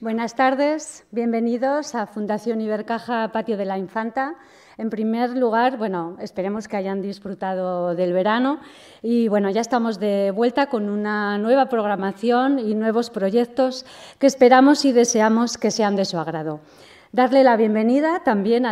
Buenas tardes, bienvenidos a Fundación Ibercaja Patio de la Infanta. En primer lugar, bueno, esperemos que hayan disfrutado del verano y bueno, ya estamos de vuelta con una nueva programación y nuevos proyectos que esperamos y deseamos que sean de su agrado. Darle la bienvenida también y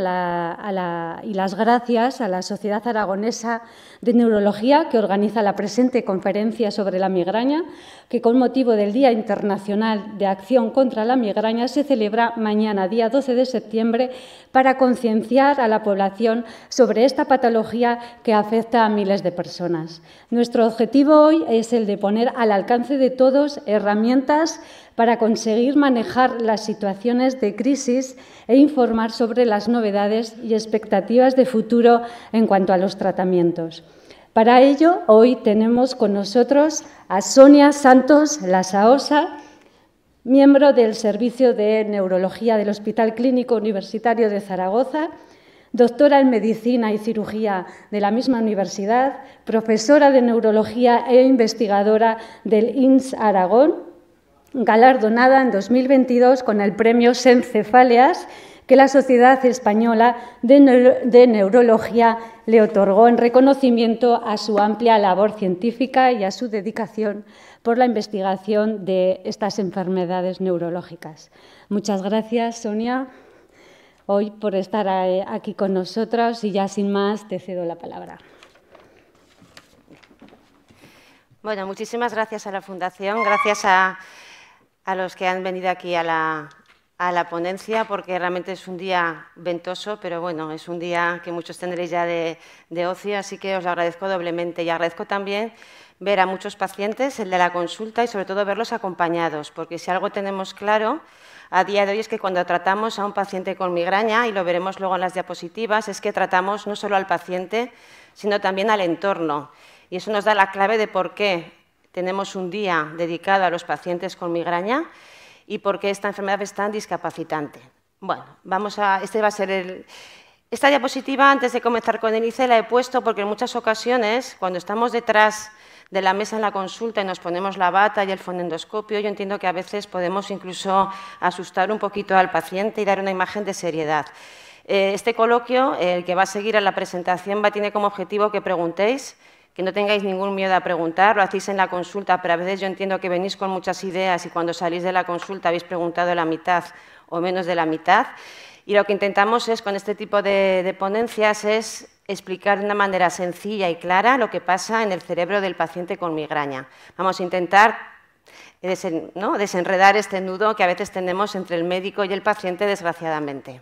las gracias a la Sociedad Aragonesa de Neurología, que organiza la presente conferencia sobre la migraña, que con motivo del Día Internacional de Acción contra la Migraña se celebra mañana, día 12 de septiembre, para concienciar a la población sobre esta patología que afecta a miles de personas. Nuestro objetivo hoy es el de poner al alcance de todos herramientas para conseguir manejar las situaciones de crisis e informar sobre las novedades y expectativas de futuro en cuanto a los tratamientos. Para ello, hoy tenemos con nosotros a Sonia Santos Lasaosa, miembro del Servicio de Neurología del Hospital Clínico Universitario de Zaragoza, doctora en Medicina y Cirugía de la misma universidad, profesora de Neurología e investigadora del INS Aragón galardonada en 2022 con el premio Sencefaleas que la Sociedad Española de, de, Neurología le otorgó en reconocimiento a su amplia labor científica y a su dedicación por la investigación de estas enfermedades neurológicas. Muchas gracias, Sonia, hoy por estar eh, aquí con nosotros y ya sin más te cedo la palabra. Bueno, muchísimas gracias a la Fundación, gracias a a los que han venido aquí a la, a la ponencia porque realmente es un día ventoso, pero bueno, es un día que muchos tendréis ya de, de, ocio, así que os lo agradezco doblemente. Y agradezco también ver a muchos pacientes, el de la consulta y sobre todo verlos acompañados, porque si algo tenemos claro a día de hoy es que cuando tratamos a un paciente con migraña, y lo veremos luego en las diapositivas, es que tratamos no solo al paciente, sino también al entorno. Y eso nos da la clave de por qué tenemos un día dedicado a los pacientes con migraña y por qué esta enfermedad es tan discapacitante. Bueno, vamos a, este va a ser esta diapositiva, antes de comenzar con el ICE, la he puesto porque en muchas ocasiones, cuando estamos detrás de la mesa en la consulta y nos ponemos la bata y el fonendoscopio, yo entiendo que a veces podemos incluso asustar un poquito al paciente y dar una imagen de seriedad. Eh, este coloquio, el que va a seguir a la presentación, va, tiene como objetivo que preguntéis que no tengáis ningún miedo a preguntar, lo hacéis en la consulta, pero a veces yo entiendo que venís con muchas ideas y cuando salís de la consulta habéis preguntado la mitad o menos de la mitad. Y lo que intentamos es, con este tipo de, ponencias, es explicar de una manera sencilla y clara lo que pasa en el cerebro del paciente con migraña. Vamos a intentar eh, desenredar este nudo que a veces tenemos entre el médico y el paciente, desgraciadamente.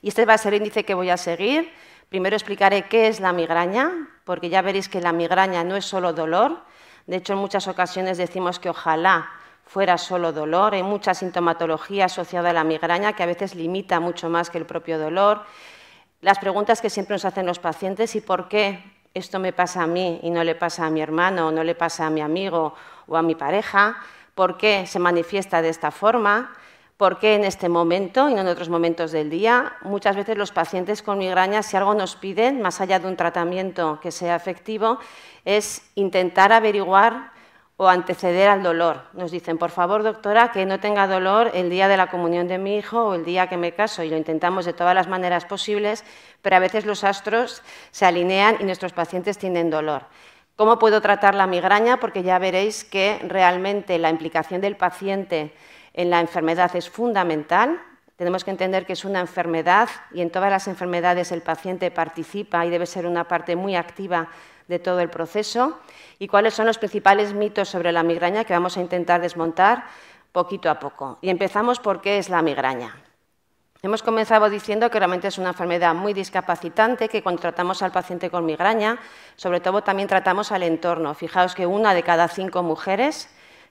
Y este va a ser el índice que voy a seguir. Primero explicaré qué es la migraña, porque ya veréis que la migraña no es solo dolor. De hecho, en muchas ocasiones decimos que ojalá fuera solo dolor. Hay mucha sintomatología asociada a la migraña que a veces limita mucho más que el propio dolor. Las preguntas que siempre nos hacen los pacientes y por qué esto me pasa a mí y no le pasa a mi hermano, o no le pasa a mi amigo o a mi pareja, por qué se manifiesta de esta forma por en este momento y no en otros momentos del día. Muchas veces los pacientes con migraña, si algo nos piden, más allá de un tratamiento que sea efectivo, es intentar averiguar o anteceder al dolor. Nos dicen, por favor, doctora, que no tenga dolor el día de la comunión de mi hijo o el día que me caso, y lo intentamos de todas las maneras posibles, pero a veces los astros se alinean y nuestros pacientes tienen dolor. ¿Cómo puedo tratar la migraña? Porque ya veréis que realmente la implicación del paciente en la enfermedad es fundamental. Tenemos que entender que es una enfermedad y en todas las enfermedades el paciente participa y debe ser una parte muy activa de todo el proceso. ¿Y cuáles son los principales mitos sobre la migraña que vamos a intentar desmontar poquito a poco? Y empezamos por qué es la migraña. Hemos comenzado diciendo que realmente es una enfermedad muy discapacitante, que cuando tratamos al paciente con migraña, sobre todo también tratamos al entorno. Fijaos que una de cada cinco mujeres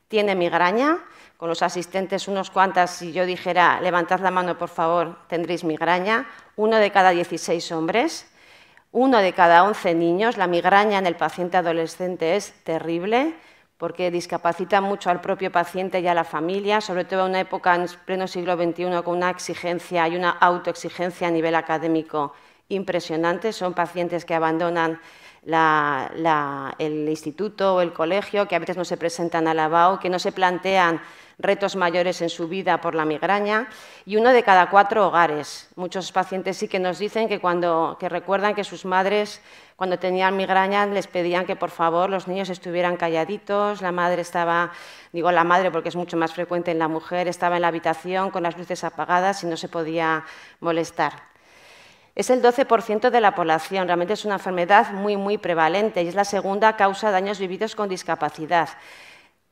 tiene migraña con los asistentes unos cuantas, si yo dijera, levantad la mano por favor, tendréis migraña, uno de cada 16 hombres, uno de cada 11 niños, la migraña en el paciente adolescente es terrible porque discapacita mucho al propio paciente y a la familia, sobre todo en una época en pleno siglo XXI con una exigencia y una autoexigencia a nivel académico impresionante. Son pacientes que abandonan el instituto o el colegio, que a veces no se presentan a la BAO, que no se plantean retos mayores en su vida por la migraña, y uno de cada cuatro hogares. Muchos pacientes sí que nos dicen que, cuando, que recuerdan que sus madres, cuando tenían migraña, les pedían que por favor los niños estuvieran calladitos, la madre estaba, digo la madre porque es mucho más frecuente en la mujer, estaba en la habitación con las luces apagadas y no se podía molestar. Es el 12% de la población, realmente es una enfermedad muy, muy prevalente y es la segunda causa de daños vividos con discapacidad.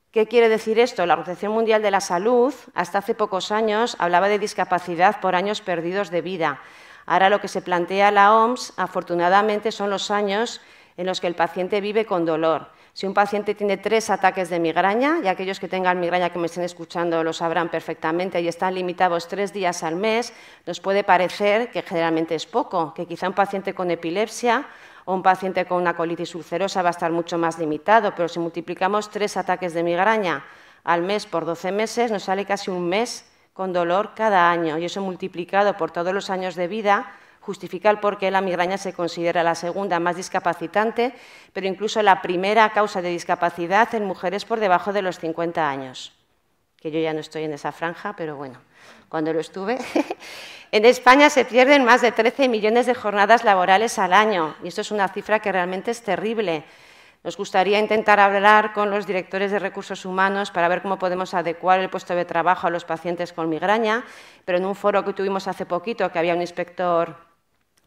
¿Qué quiere decir esto? La Organización Mundial de la Salud hasta hace pocos años hablaba de discapacidad por años perdidos de vida. Ahora lo que se plantea la OMS, afortunadamente, son los años en los que el paciente vive con dolor. Si un paciente tiene tres ataques de migraña, y aquellos que tengan migraña que me estén escuchando lo sabrán perfectamente, y están limitados tres días al mes, nos puede parecer que generalmente es poco, que quizá un paciente con epilepsia o un paciente con una colitis ulcerosa va a estar mucho más limitado, pero si multiplicamos tres ataques de migraña al mes por 12 meses, nos sale casi un mes con dolor cada año, y eso multiplicado por todos los años de vida justificar por qué la migraña se considera la segunda más discapacitante, pero incluso la primera causa de discapacidad en mujeres por debajo de los 50 años, que yo ya no estoy en esa franja, pero bueno, cuando lo estuve. en España se pierden más de 13 millones de jornadas laborales al año, y esto es una cifra que realmente es terrible. Nos gustaría intentar hablar con los directores de recursos humanos para ver cómo podemos adecuar el puesto de trabajo a los pacientes con migraña, pero en un foro que tuvimos hace poquito, que había un inspector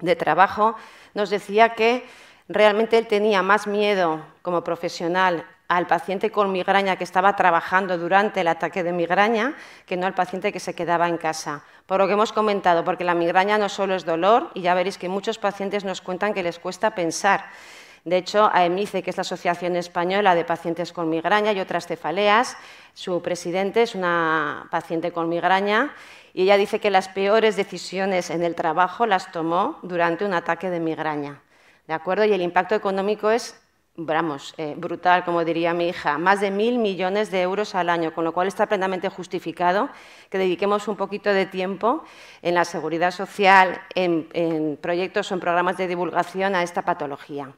de trabajo, nos decía que realmente él tenía más miedo como profesional al paciente con migraña que estaba trabajando durante el ataque de migraña que no al paciente que se quedaba en casa. Por lo que hemos comentado, porque la migraña no solo es dolor, y ya veréis que muchos pacientes nos cuentan que les cuesta pensar de hecho, AEMICE, que es la Asociación Española de Pacientes con Migraña y otras cefaleas, su presidente es una paciente con migraña y ella dice que las peores decisiones en el trabajo las tomó durante un ataque de migraña. ¿De acuerdo? Y el impacto económico es vamos, eh, brutal, como diría mi hija, más de mil millones de euros al año, con lo cual está plenamente justificado que dediquemos un poquito de tiempo en la seguridad social, en proyectos o en programas de divulgación a esta patología.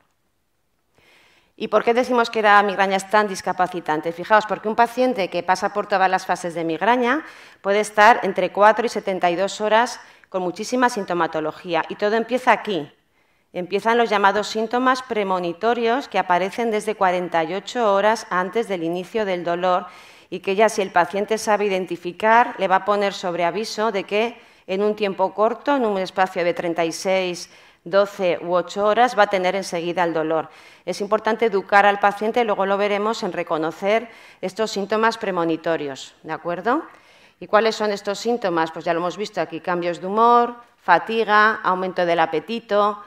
¿Y por qué decimos que la migraña es tan discapacitante? Fijaos, porque un paciente que pasa por todas las fases de migraña puede estar entre 4 y 72 horas con muchísima sintomatología. Y todo empieza aquí. Empiezan los llamados síntomas premonitorios que aparecen desde 48 horas antes del inicio del dolor y que ya si el paciente sabe identificar, le va a poner sobre aviso de que en un tiempo corto, en un espacio de 36 12 u 8 horas, va a tener enseguida el dolor. Es importante educar al paciente, luego lo veremos, en reconocer estos síntomas premonitorios, ¿de acuerdo? ¿Y cuáles son estos síntomas? Pues ya lo hemos visto aquí, cambios de humor, fatiga, aumento del apetito,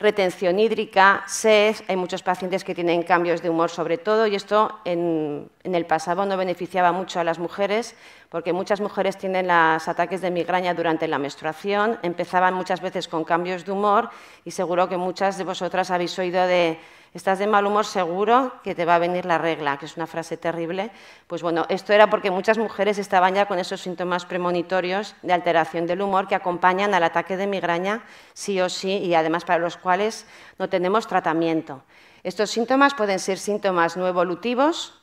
retención hídrica, sed, hay muchos pacientes que tienen cambios de humor sobre todo y esto en, en, el pasado no beneficiaba mucho a las mujeres porque muchas mujeres tienen los ataques de migraña durante la menstruación, empezaban muchas veces con cambios de humor y seguro que muchas de vosotras habéis oído de estás de mal humor seguro que te va a venir la regla, que es una frase terrible. Pues bueno, esto era porque muchas mujeres estaban ya con esos síntomas premonitorios de alteración del humor que acompañan al ataque de migraña, sí o sí, y además para los cuales no tenemos tratamiento. Estos síntomas pueden ser síntomas no evolutivos,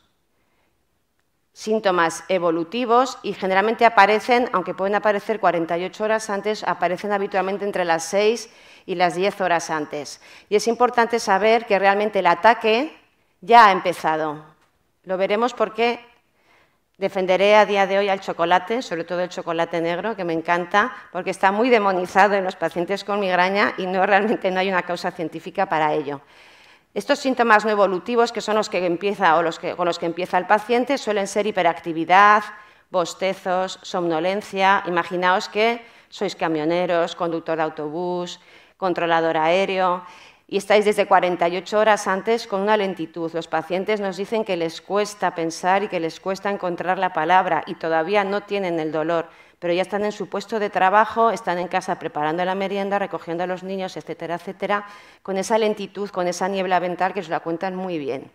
síntomas evolutivos y generalmente aparecen, aunque pueden aparecer 48 horas antes, aparecen habitualmente entre las 6 y las 10 horas antes. Y es importante saber que realmente el ataque ya ha empezado. Lo veremos porque defenderé a día de hoy al chocolate, sobre todo el chocolate negro, que me encanta, porque está muy demonizado en los pacientes con migraña y no, realmente no hay una causa científica para ello. Estos síntomas no evolutivos, que son los que empieza o con los que empieza el paciente, suelen ser hiperactividad, bostezos, somnolencia. Imaginaos que sois camioneros, conductor de autobús, controlador aéreo, y estáis desde 48 horas antes con una lentitud. Los pacientes nos dicen que les cuesta pensar y que les cuesta encontrar la palabra y todavía no tienen el dolor, pero ya están en su puesto de trabajo, están en casa preparando la merienda, recogiendo a los niños, etcétera, etcétera, con esa lentitud, con esa niebla ventral que os la cuentan muy bien.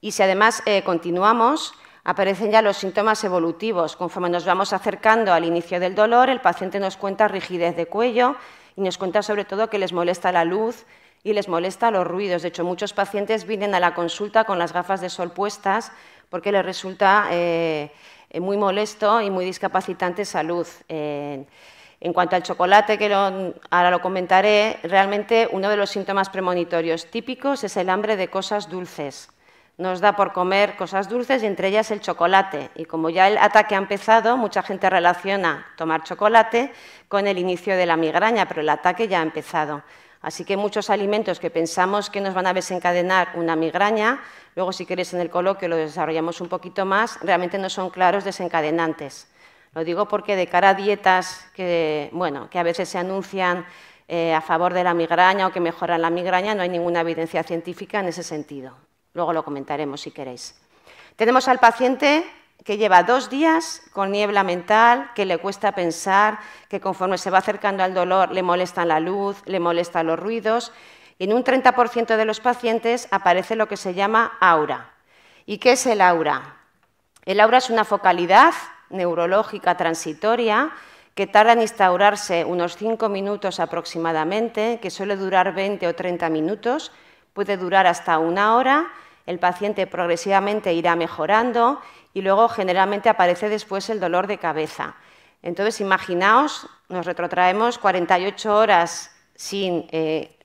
Y si además eh, continuamos, aparecen ya los síntomas evolutivos. Conforme nos vamos acercando al inicio del dolor, el paciente nos cuenta rigidez de cuello, y nos cuenta sobre todo que les molesta la luz y les molesta los ruidos. De hecho, muchos pacientes vienen a la consulta con las gafas de sol puestas porque les resulta eh, muy molesto y muy discapacitante esa luz. en cuanto al chocolate, que ahora lo comentaré, realmente uno de los síntomas premonitorios típicos es el hambre de cosas dulces nos da por comer cosas dulces y entre ellas el chocolate. Y como ya el ataque ha empezado, mucha gente relaciona tomar chocolate con el inicio de la migraña, pero el ataque ya ha empezado. Así que muchos alimentos que pensamos que nos van a desencadenar una migraña, luego si queréis en el coloquio lo desarrollamos un poquito más, realmente no son claros desencadenantes. Lo digo porque de cara a dietas que, bueno, que a veces se anuncian eh, a favor de la migraña o que mejoran la migraña, no hay ninguna evidencia científica en ese sentido. Luego lo comentaremos si queréis. Tenemos al paciente que lleva dos días con niebla mental, que le cuesta pensar, que conforme se va acercando al dolor le molestan la luz, le molestan los ruidos. en un 30% de los pacientes aparece lo que se llama aura. ¿Y qué es el aura? El aura es una focalidad neurológica transitoria que tarda en instaurarse unos 5 minutos aproximadamente, que suele durar 20 o 30 minutos, puede durar hasta una hora el paciente progresivamente irá mejorando y luego generalmente aparece después el dolor de cabeza. Entonces, imaginaos, nos retrotraemos 48 horas sin, eh,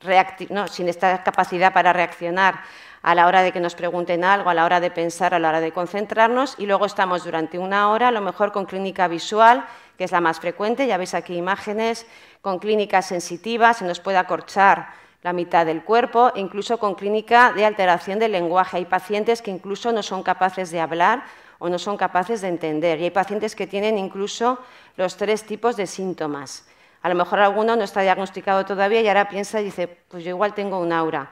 sin esta capacidad para reaccionar a la hora de que nos pregunten algo, a la hora de pensar, a la hora de concentrarnos, y luego estamos durante una hora, a lo mejor con clínica visual, que es la más frecuente, ya veis aquí imágenes, con clínica sensitiva, se nos puede acorchar la mitad del cuerpo, incluso con clínica de alteración del lenguaje. Hay pacientes que incluso no son capaces de hablar o no son capaces de entender. Y hay pacientes que tienen incluso los tres tipos de síntomas. A lo mejor alguno no está diagnosticado todavía y ahora piensa y dice, pues yo igual tengo un aura.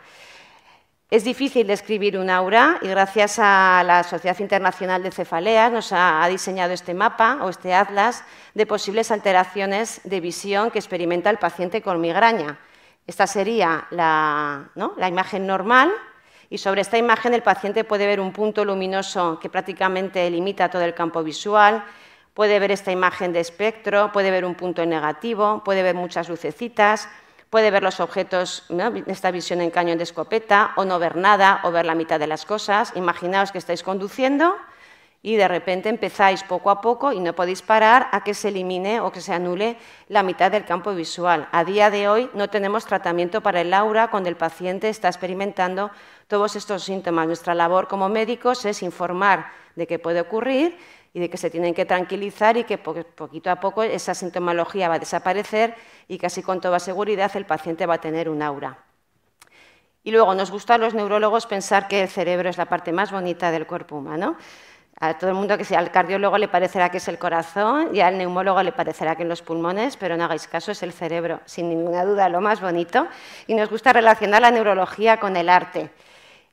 Es difícil describir un aura y gracias a la Sociedad Internacional de Cefaleas nos ha, diseñado este mapa o este atlas de posibles alteraciones de visión que experimenta el paciente con migraña. Esta sería la, imagen normal y sobre esta imagen el paciente puede ver un punto luminoso que prácticamente limita todo el campo visual, puede ver esta imagen de espectro, puede ver un punto negativo, puede ver muchas lucecitas, puede ver los objetos, esta visión en cañón de escopeta, o no ver nada, o ver la mitad de las cosas. Imaginaos que estáis conduciendo y de repente empezáis poco a poco y no podéis parar a que se elimine o que se anule la mitad del campo visual. A día de hoy no tenemos tratamiento para el aura cuando el paciente está experimentando todos estos síntomas. Nuestra labor como médicos es informar de qué puede ocurrir y de que se tienen que tranquilizar y que poquito a poco esa sintomología va a desaparecer y casi con toda seguridad el paciente va a tener un aura. Y luego nos gusta a los neurólogos pensar que el cerebro es la parte más bonita del cuerpo humano. A todo el mundo que sea al cardiólogo le parecerá que es el corazón y al neumólogo le parecerá que en los pulmones, pero no hagáis caso, es el cerebro, sin ninguna duda lo más bonito. Y nos gusta relacionar la neurología con el arte.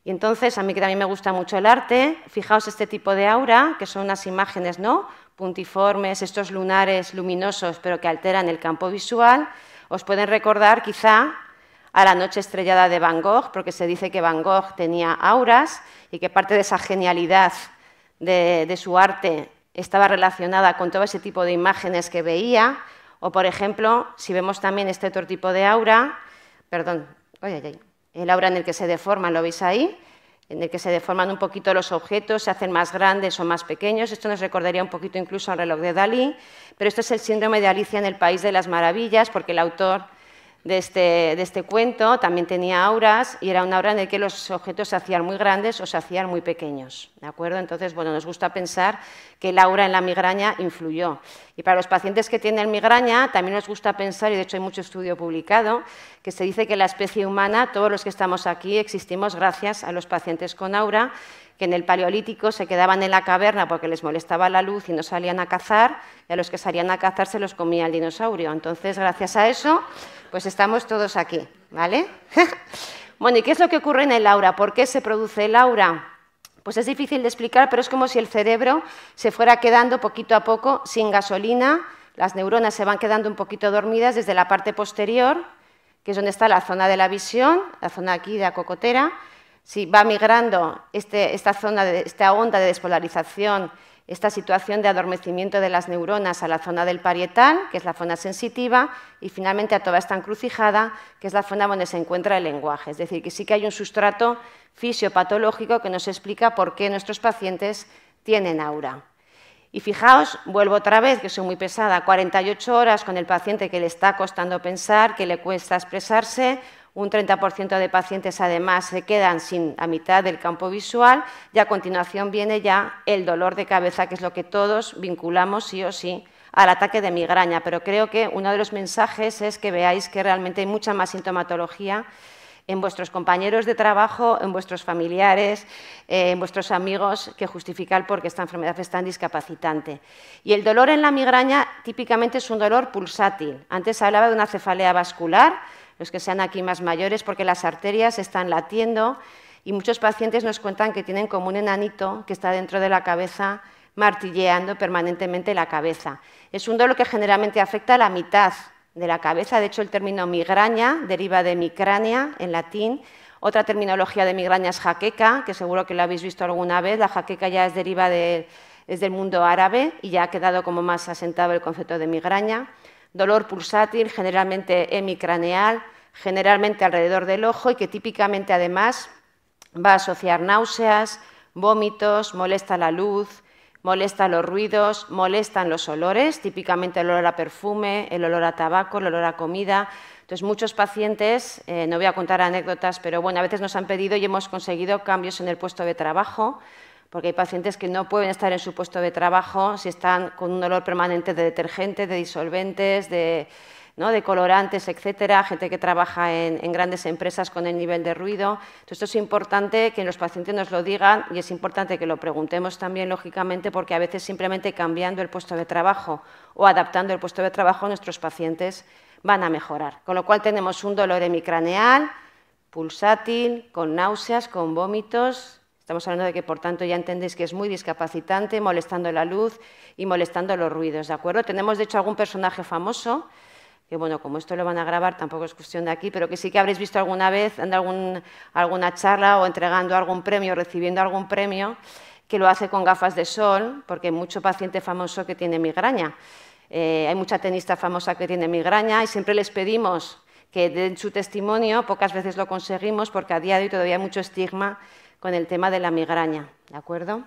Y entonces, a mí que también me gusta mucho el arte, fijaos este tipo de aura, que son unas imágenes, ¿no? Puntiformes, estos lunares luminosos, pero que alteran el campo visual, os pueden recordar quizá a la noche estrellada de Van Gogh, porque se dice que Van Gogh tenía auras y que parte de esa genialidad de, su arte estaba relacionada con todo ese tipo de imágenes que veía, o por ejemplo, si vemos también este otro tipo de aura, perdón, el aura en el que se deforman, ¿lo veis ahí? En el que se deforman un poquito los objetos, se hacen más grandes o más pequeños. Esto nos recordaría un poquito incluso al reloj de Dalí, pero esto es el síndrome de Alicia en el País de las Maravillas, porque el autor este, de este, cuento también tenía auras y era una aura en la que los objetos se hacían muy grandes o se hacían muy pequeños. ¿de acuerdo? Entonces, bueno, nos gusta pensar que el aura en la migraña influyó. Y para los pacientes que tienen migraña también nos gusta pensar, y de hecho hay mucho estudio publicado, que se dice que la especie humana, todos los que estamos aquí, existimos gracias a los pacientes con aura que en el Paleolítico se quedaban en la caverna porque les molestaba la luz y no salían a cazar, y a los que salían a cazar se los comía el dinosaurio. Entonces, gracias a eso, pues estamos todos aquí, ¿vale? bueno, ¿y qué es lo que ocurre en el aura? ¿Por qué se produce el aura? Pues es difícil de explicar, pero es como si el cerebro se fuera quedando poquito a poco sin gasolina, las neuronas se van quedando un poquito dormidas desde la parte posterior, que es donde está la zona de la visión, la zona aquí de la cocotera, si va migrando este, esta, zona de, esta onda de despolarización, esta situación de adormecimiento de las neuronas a la zona del parietal, que es la zona sensitiva, y finalmente a toda esta encrucijada, que es la zona donde se encuentra el lenguaje. Es decir, que sí que hay un sustrato fisiopatológico que nos explica por qué nuestros pacientes tienen aura. Y fijaos, vuelvo otra vez, que soy muy pesada, 48 horas con el paciente que le está costando pensar, que le cuesta expresarse, un 30% de pacientes además se quedan sin la mitad del campo visual y a continuación viene ya el dolor de cabeza, que es lo que todos vinculamos sí o sí al ataque de migraña. Pero creo que uno de los mensajes es que veáis que realmente hay mucha más sintomatología en vuestros compañeros de trabajo, en vuestros familiares, eh, en vuestros amigos, que justificar porque por qué esta enfermedad es tan discapacitante. Y el dolor en la migraña típicamente es un dolor pulsátil. Antes hablaba de una cefalea vascular, los que sean aquí más mayores, porque las arterias están latiendo y muchos pacientes nos cuentan que tienen como un enanito que está dentro de la cabeza martilleando permanentemente la cabeza. Es un dolor que generalmente afecta a la mitad de la cabeza, de hecho el término migraña deriva de micrania en latín. Otra terminología de migraña es jaqueca, que seguro que lo habéis visto alguna vez. La jaqueca ya es deriva es del mundo árabe y ya ha quedado como más asentado el concepto de migraña dolor pulsátil, generalmente hemicraneal, generalmente alrededor del ojo y que típicamente además va a asociar náuseas, vómitos, molesta la luz, molesta los ruidos, molestan los olores, típicamente el olor a perfume, el olor a tabaco, el olor a comida. Entonces, muchos pacientes, eh, no voy a contar anécdotas, pero bueno, a veces nos han pedido y hemos conseguido cambios en el puesto de trabajo porque hay pacientes que no pueden estar en su puesto de trabajo si están con un dolor permanente de detergente, de disolventes, de, colorantes, etcétera, gente que trabaja en, grandes empresas con el nivel de ruido. Entonces, esto es importante que los pacientes nos lo digan y es importante que lo preguntemos también, lógicamente, porque a veces simplemente cambiando el puesto de trabajo o adaptando el puesto de trabajo nuestros pacientes van a mejorar. Con lo cual tenemos un dolor hemicraneal, pulsátil, con náuseas, con vómitos, Estamos hablando de que, por tanto, ya entendéis que es muy discapacitante, molestando la luz y molestando los ruidos, ¿de acuerdo? Tenemos, de hecho, algún personaje famoso, que bueno, como esto lo van a grabar, tampoco es cuestión de aquí, pero que sí que habréis visto alguna vez dando algún, alguna charla o entregando algún premio, recibiendo algún premio, que lo hace con gafas de sol, porque hay mucho paciente famoso que tiene migraña. Eh, hay mucha tenista famosa que tiene migraña y siempre les pedimos que den su testimonio, pocas veces lo conseguimos porque a día de hoy todavía hay mucho estigma con el tema de la migraña, ¿de acuerdo?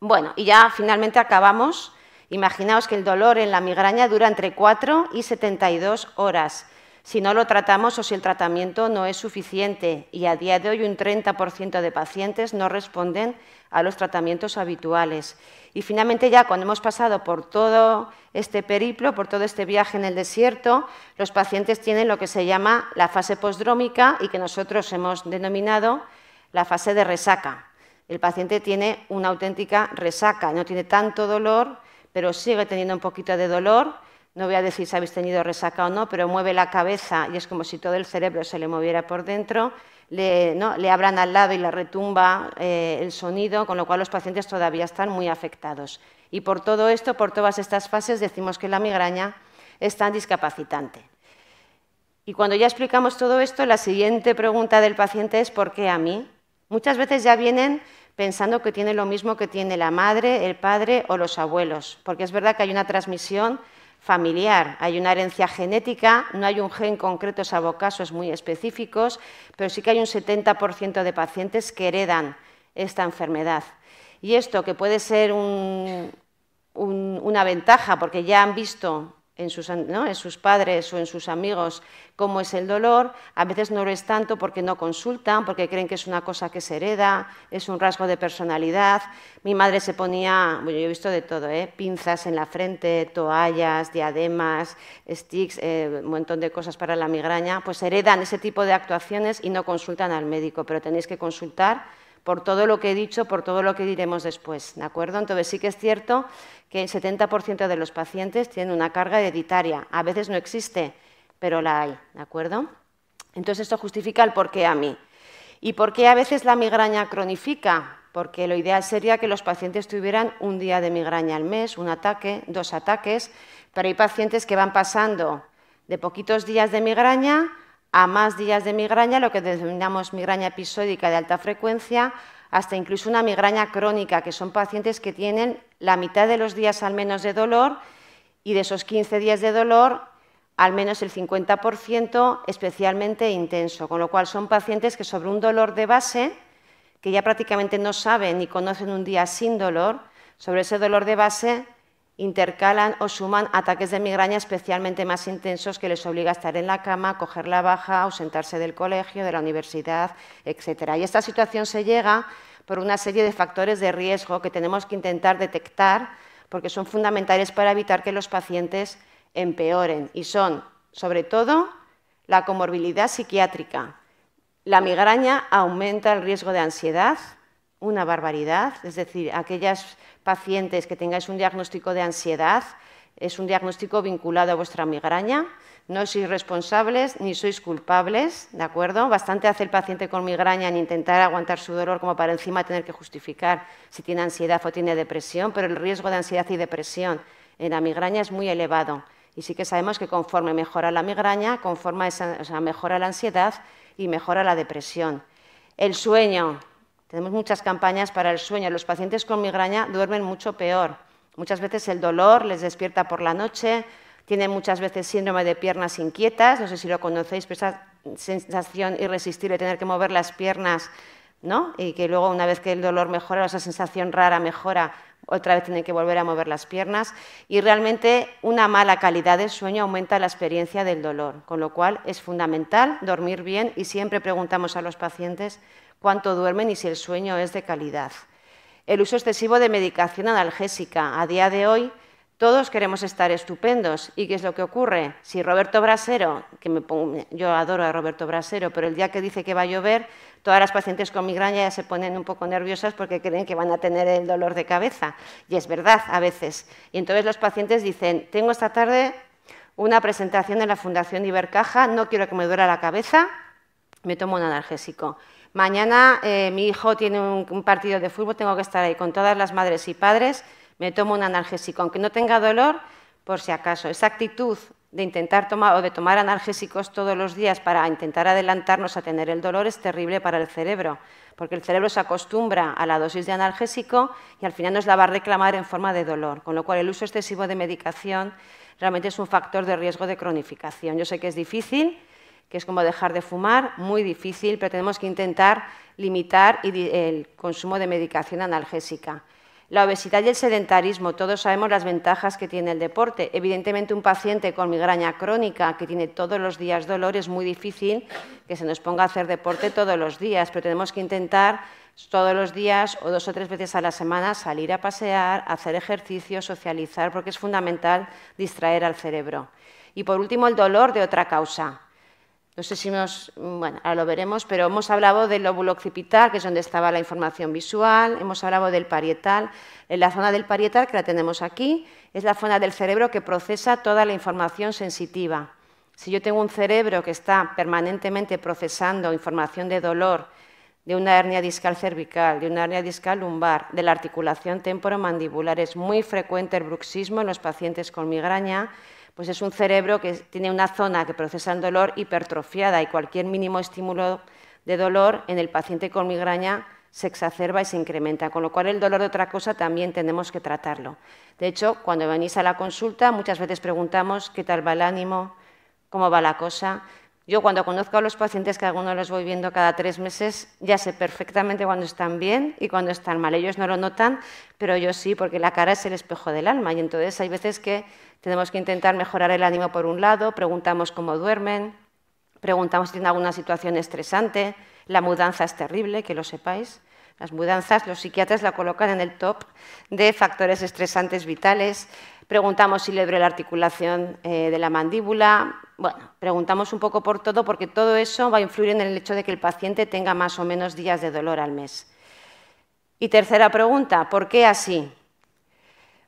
Bueno, y ya finalmente acabamos. Imaginaos que el dolor en la migraña dura entre 4 y 72 horas si no lo tratamos o si el tratamiento no es suficiente y a día de hoy un 30% de pacientes no responden a los tratamientos habituales. Y finalmente ya cuando hemos pasado por todo este periplo, por todo este viaje en el desierto, los pacientes tienen lo que se llama la fase postdrómica y que nosotros hemos denominado la fase de resaca. El paciente tiene una auténtica resaca, no tiene tanto dolor, pero sigue teniendo un poquito de dolor. No voy a decir si habéis tenido resaca o no, pero mueve la cabeza y es como si todo el cerebro se le moviera por dentro. Le, abran al lado y le retumba eh, el sonido, con lo cual los pacientes todavía están muy afectados. Y por todo esto, por todas estas fases, decimos que la migraña es tan discapacitante. Y cuando ya explicamos todo esto, la siguiente pregunta del paciente es ¿por qué a mí? Muchas veces ya vienen pensando que tiene lo mismo que tiene la madre, el padre o los abuelos, porque es verdad que hay una transmisión familiar, hay una herencia genética, no hay un gen concreto, salvo casos muy específicos, pero sí que hay un 70% de pacientes que heredan esta enfermedad. Y esto, que puede ser una ventaja, porque ya han visto en sus, ¿no? en sus, padres o en sus amigos cómo es el dolor, a veces no lo es tanto porque no consultan, porque creen que es una cosa que se hereda, es un rasgo de personalidad. Mi madre se ponía, bueno, yo he visto de todo, ¿eh? pinzas en la frente, toallas, diademas, sticks, eh, un montón de cosas para la migraña, pues heredan ese tipo de actuaciones y no consultan al médico, pero tenéis que consultar por todo lo que he dicho, por todo lo que diremos después, ¿de acuerdo? Entonces sí que es cierto que el 70% de los pacientes tienen una carga hereditaria, a veces no existe, pero la hay, ¿de acuerdo? Entonces esto justifica el por qué a mí. ¿Y por qué a veces la migraña cronifica? Porque lo ideal sería que los pacientes tuvieran un día de migraña al mes, un ataque, dos ataques, pero hay pacientes que van pasando de poquitos días de migraña a más días de migraña, lo que denominamos migraña episódica de alta frecuencia, hasta incluso una migraña crónica, que son pacientes que tienen la mitad de los días al menos de dolor y de esos 15 días de dolor al menos el 50% especialmente intenso, con lo cual son pacientes que sobre un dolor de base, que ya prácticamente no saben ni conocen un día sin dolor, sobre ese dolor de base intercalan o suman ataques de migraña especialmente más intensos que les obliga a estar en la cama, coger la baja, ausentarse del colegio, de la universidad, etc. Y esta situación se llega por una serie de factores de riesgo que tenemos que intentar detectar porque son fundamentales para evitar que los pacientes empeoren y son, sobre todo, la comorbilidad psiquiátrica. La migraña aumenta el riesgo de ansiedad, una barbaridad, es decir, aquellas pacientes que tengáis un diagnóstico de ansiedad, es un diagnóstico vinculado a vuestra migraña, no sois responsables ni sois culpables, ¿de acuerdo? Bastante hace el paciente con migraña en intentar aguantar su dolor como para encima tener que justificar si tiene ansiedad o tiene depresión, pero el riesgo de ansiedad y depresión en la migraña es muy elevado. Y sí que sabemos que conforme mejora la migraña, conforme mejora la ansiedad y mejora la depresión. El sueño, tenemos muchas campañas para el sueño. Los pacientes con migraña duermen mucho peor. Muchas veces el dolor les despierta por la noche, tienen muchas veces síndrome de piernas inquietas, no sé si lo conocéis, pero esa sensación irresistible de tener que mover las piernas, ¿no? Y que luego una vez que el dolor mejora, esa sensación rara mejora, otra vez tienen que volver a mover las piernas. Y realmente una mala calidad del sueño aumenta la experiencia del dolor, con lo cual es fundamental dormir bien y siempre preguntamos a los pacientes cuánto duermen y si el sueño es de calidad. El uso excesivo de medicación analgésica. A día de hoy todos queremos estar estupendos. ¿Y qué es lo que ocurre? Si Roberto Brasero, que yo adoro a Roberto Brasero, pero el día que dice que va a llover, todas las pacientes con migraña ya se ponen un poco nerviosas porque creen que van a tener el dolor de cabeza. Y es verdad a veces. Y entonces los pacientes dicen, tengo esta tarde una presentación en la Fundación Ibercaja, no quiero que me duela la cabeza, me tomo un analgésico. Mañana eh, mi hijo tiene un, partido de fútbol, tengo que estar ahí con todas las madres y padres, me tomo un analgésico, aunque no tenga dolor, por si acaso. Esa actitud de intentar tomar o de tomar analgésicos todos los días para intentar adelantarnos a tener el dolor es terrible para el cerebro, porque el cerebro se acostumbra a la dosis de analgésico y al final nos la va a reclamar en forma de dolor, con lo cual el uso excesivo de medicación realmente es un factor de riesgo de cronificación. Yo sé que es difícil, que es como dejar de fumar, muy difícil, pero tenemos que intentar limitar el consumo de medicación analgésica. La obesidad y el sedentarismo, todos sabemos las ventajas que tiene el deporte. Evidentemente, un paciente con migraña crónica que tiene todos los días dolor es muy difícil que se nos ponga a hacer deporte todos los días, pero tenemos que intentar todos los días o dos o tres veces a la semana salir a pasear, hacer ejercicio, socializar, porque es fundamental distraer al cerebro. Y por último, el dolor de otra causa no sé si nos... Mm, bueno, ahora lo veremos, pero hemos hablado del lóbulo occipital, que es donde estaba la información visual, hemos hablado del parietal, en la zona del parietal, que la tenemos aquí, es la zona del cerebro que procesa toda la información sensitiva. Si yo tengo un cerebro que está permanentemente procesando información de dolor, de una hernia discal cervical, de una hernia discal lumbar, de la articulación temporomandibular, es muy frecuente el bruxismo en los pacientes con migraña, pues es un cerebro que tiene una zona que procesa el dolor hipertrofiada y cualquier mínimo estímulo de dolor en el paciente con migraña se exacerba y se incrementa, con lo cual el dolor de otra cosa también tenemos que tratarlo. De hecho, cuando venís a la consulta muchas veces preguntamos qué tal va el ánimo, cómo va la cosa. Yo cuando conozco a los pacientes, que algunos los voy viendo cada tres meses, ya sé perfectamente cuando están bien y cuando están mal. Ellos no lo notan, pero yo sí, porque la cara es el espejo del alma y entonces hay veces que tenemos que intentar mejorar el ánimo por un lado, preguntamos cómo duermen, preguntamos si tienen alguna situación estresante, la mudanza es terrible, que lo sepáis. Las mudanzas, los psiquiatras la colocan en el top de factores estresantes vitales. Preguntamos si le duele la articulación eh, de la mandíbula. Bueno, preguntamos un poco por todo porque todo eso va a influir en el hecho de que el paciente tenga más o menos días de dolor al mes. Y tercera pregunta, ¿por qué así?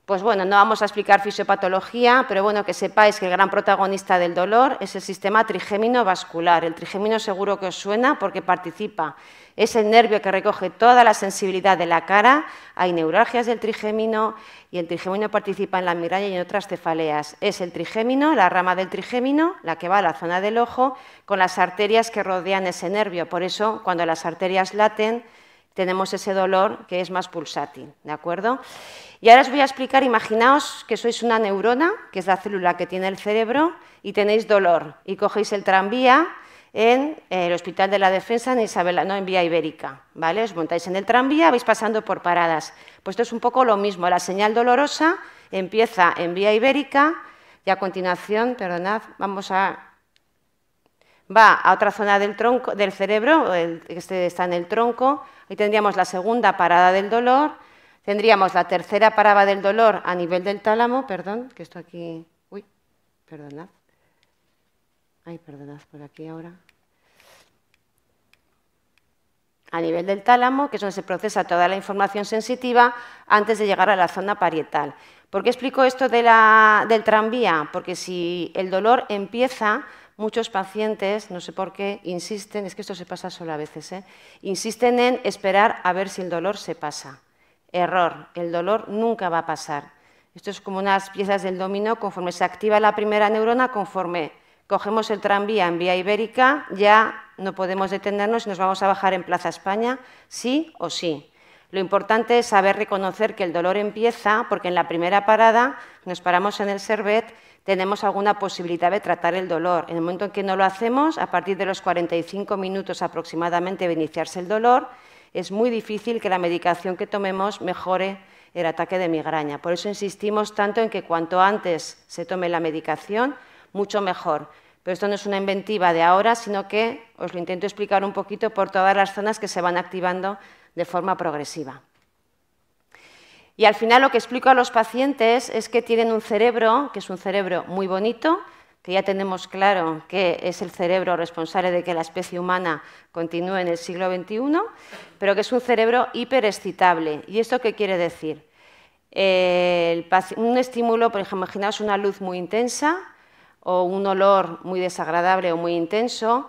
pues bueno, no vamos a explicar fisiopatología, pero bueno, que sepáis que el gran protagonista del dolor es el sistema trigémino vascular. El trigémino seguro que os suena porque participa. Es el nervio que recoge toda la sensibilidad de la cara. Hay neuralgias del trigémino y el trigémino participa en la migraña y en otras cefaleas. Es el trigémino, la rama del trigémino, la que va a la zona del ojo con las arterias que rodean ese nervio. Por eso, cuando las arterias laten, tenemos ese dolor que es más pulsátil, ¿de acuerdo? Y ahora os voy a explicar, imaginaos que sois una neurona, que es la célula que tiene el cerebro, y tenéis dolor, y cogéis el tranvía en eh, el Hospital de la Defensa en Isabela, no, en Vía Ibérica, ¿vale? Os montáis en el tranvía, vais pasando por paradas. Pues esto es un poco lo mismo, la señal dolorosa empieza en Vía Ibérica y a continuación, perdonad, vamos a va a otra zona del, tronco, del cerebro, que está en el tronco, Ahí tendríamos la segunda parada del dolor, tendríamos la tercera parada del dolor a nivel del tálamo, perdón, que esto aquí, uy, perdonad, ay, perdonad por aquí ahora, a nivel del tálamo, que es donde se procesa toda la información sensitiva antes de llegar a la zona parietal. ¿Por qué explico esto del tranvía? Porque si el dolor empieza, muchos pacientes, no sé por qué, insisten, es que esto se pasa solo a veces, ¿eh? insisten en esperar a ver si el dolor se pasa. Error, el dolor nunca va a pasar. Esto es como unas piezas del dominó, conforme se activa la primera neurona, conforme cogemos el tranvía en vía ibérica, ya no podemos detenernos y nos vamos a bajar en Plaza España, sí o sí. Lo importante es saber reconocer que el dolor empieza porque en la primera parada nos paramos en el servet tenemos alguna posibilidad de tratar el dolor. En el momento en que no lo hacemos, a partir de los 45 minutos aproximadamente de iniciarse el dolor, es muy difícil que la medicación que tomemos mejore el ataque de migraña. Por eso insistimos tanto en que cuanto antes se tome la medicación, mucho mejor. Pero esto no es una inventiva de ahora, sino que os lo intento explicar un poquito por todas las zonas que se van activando de forma progresiva. Y al final lo que explico a los pacientes es que tienen un cerebro, que es un cerebro muy bonito, que ya tenemos claro que es el cerebro responsable de que la especie humana continúe en el siglo XXI, pero que es un cerebro hiperexcitable. ¿Y esto qué quiere decir? Eh, un estímulo, por ejemplo, imaginaos una luz muy intensa o un olor muy desagradable o muy intenso,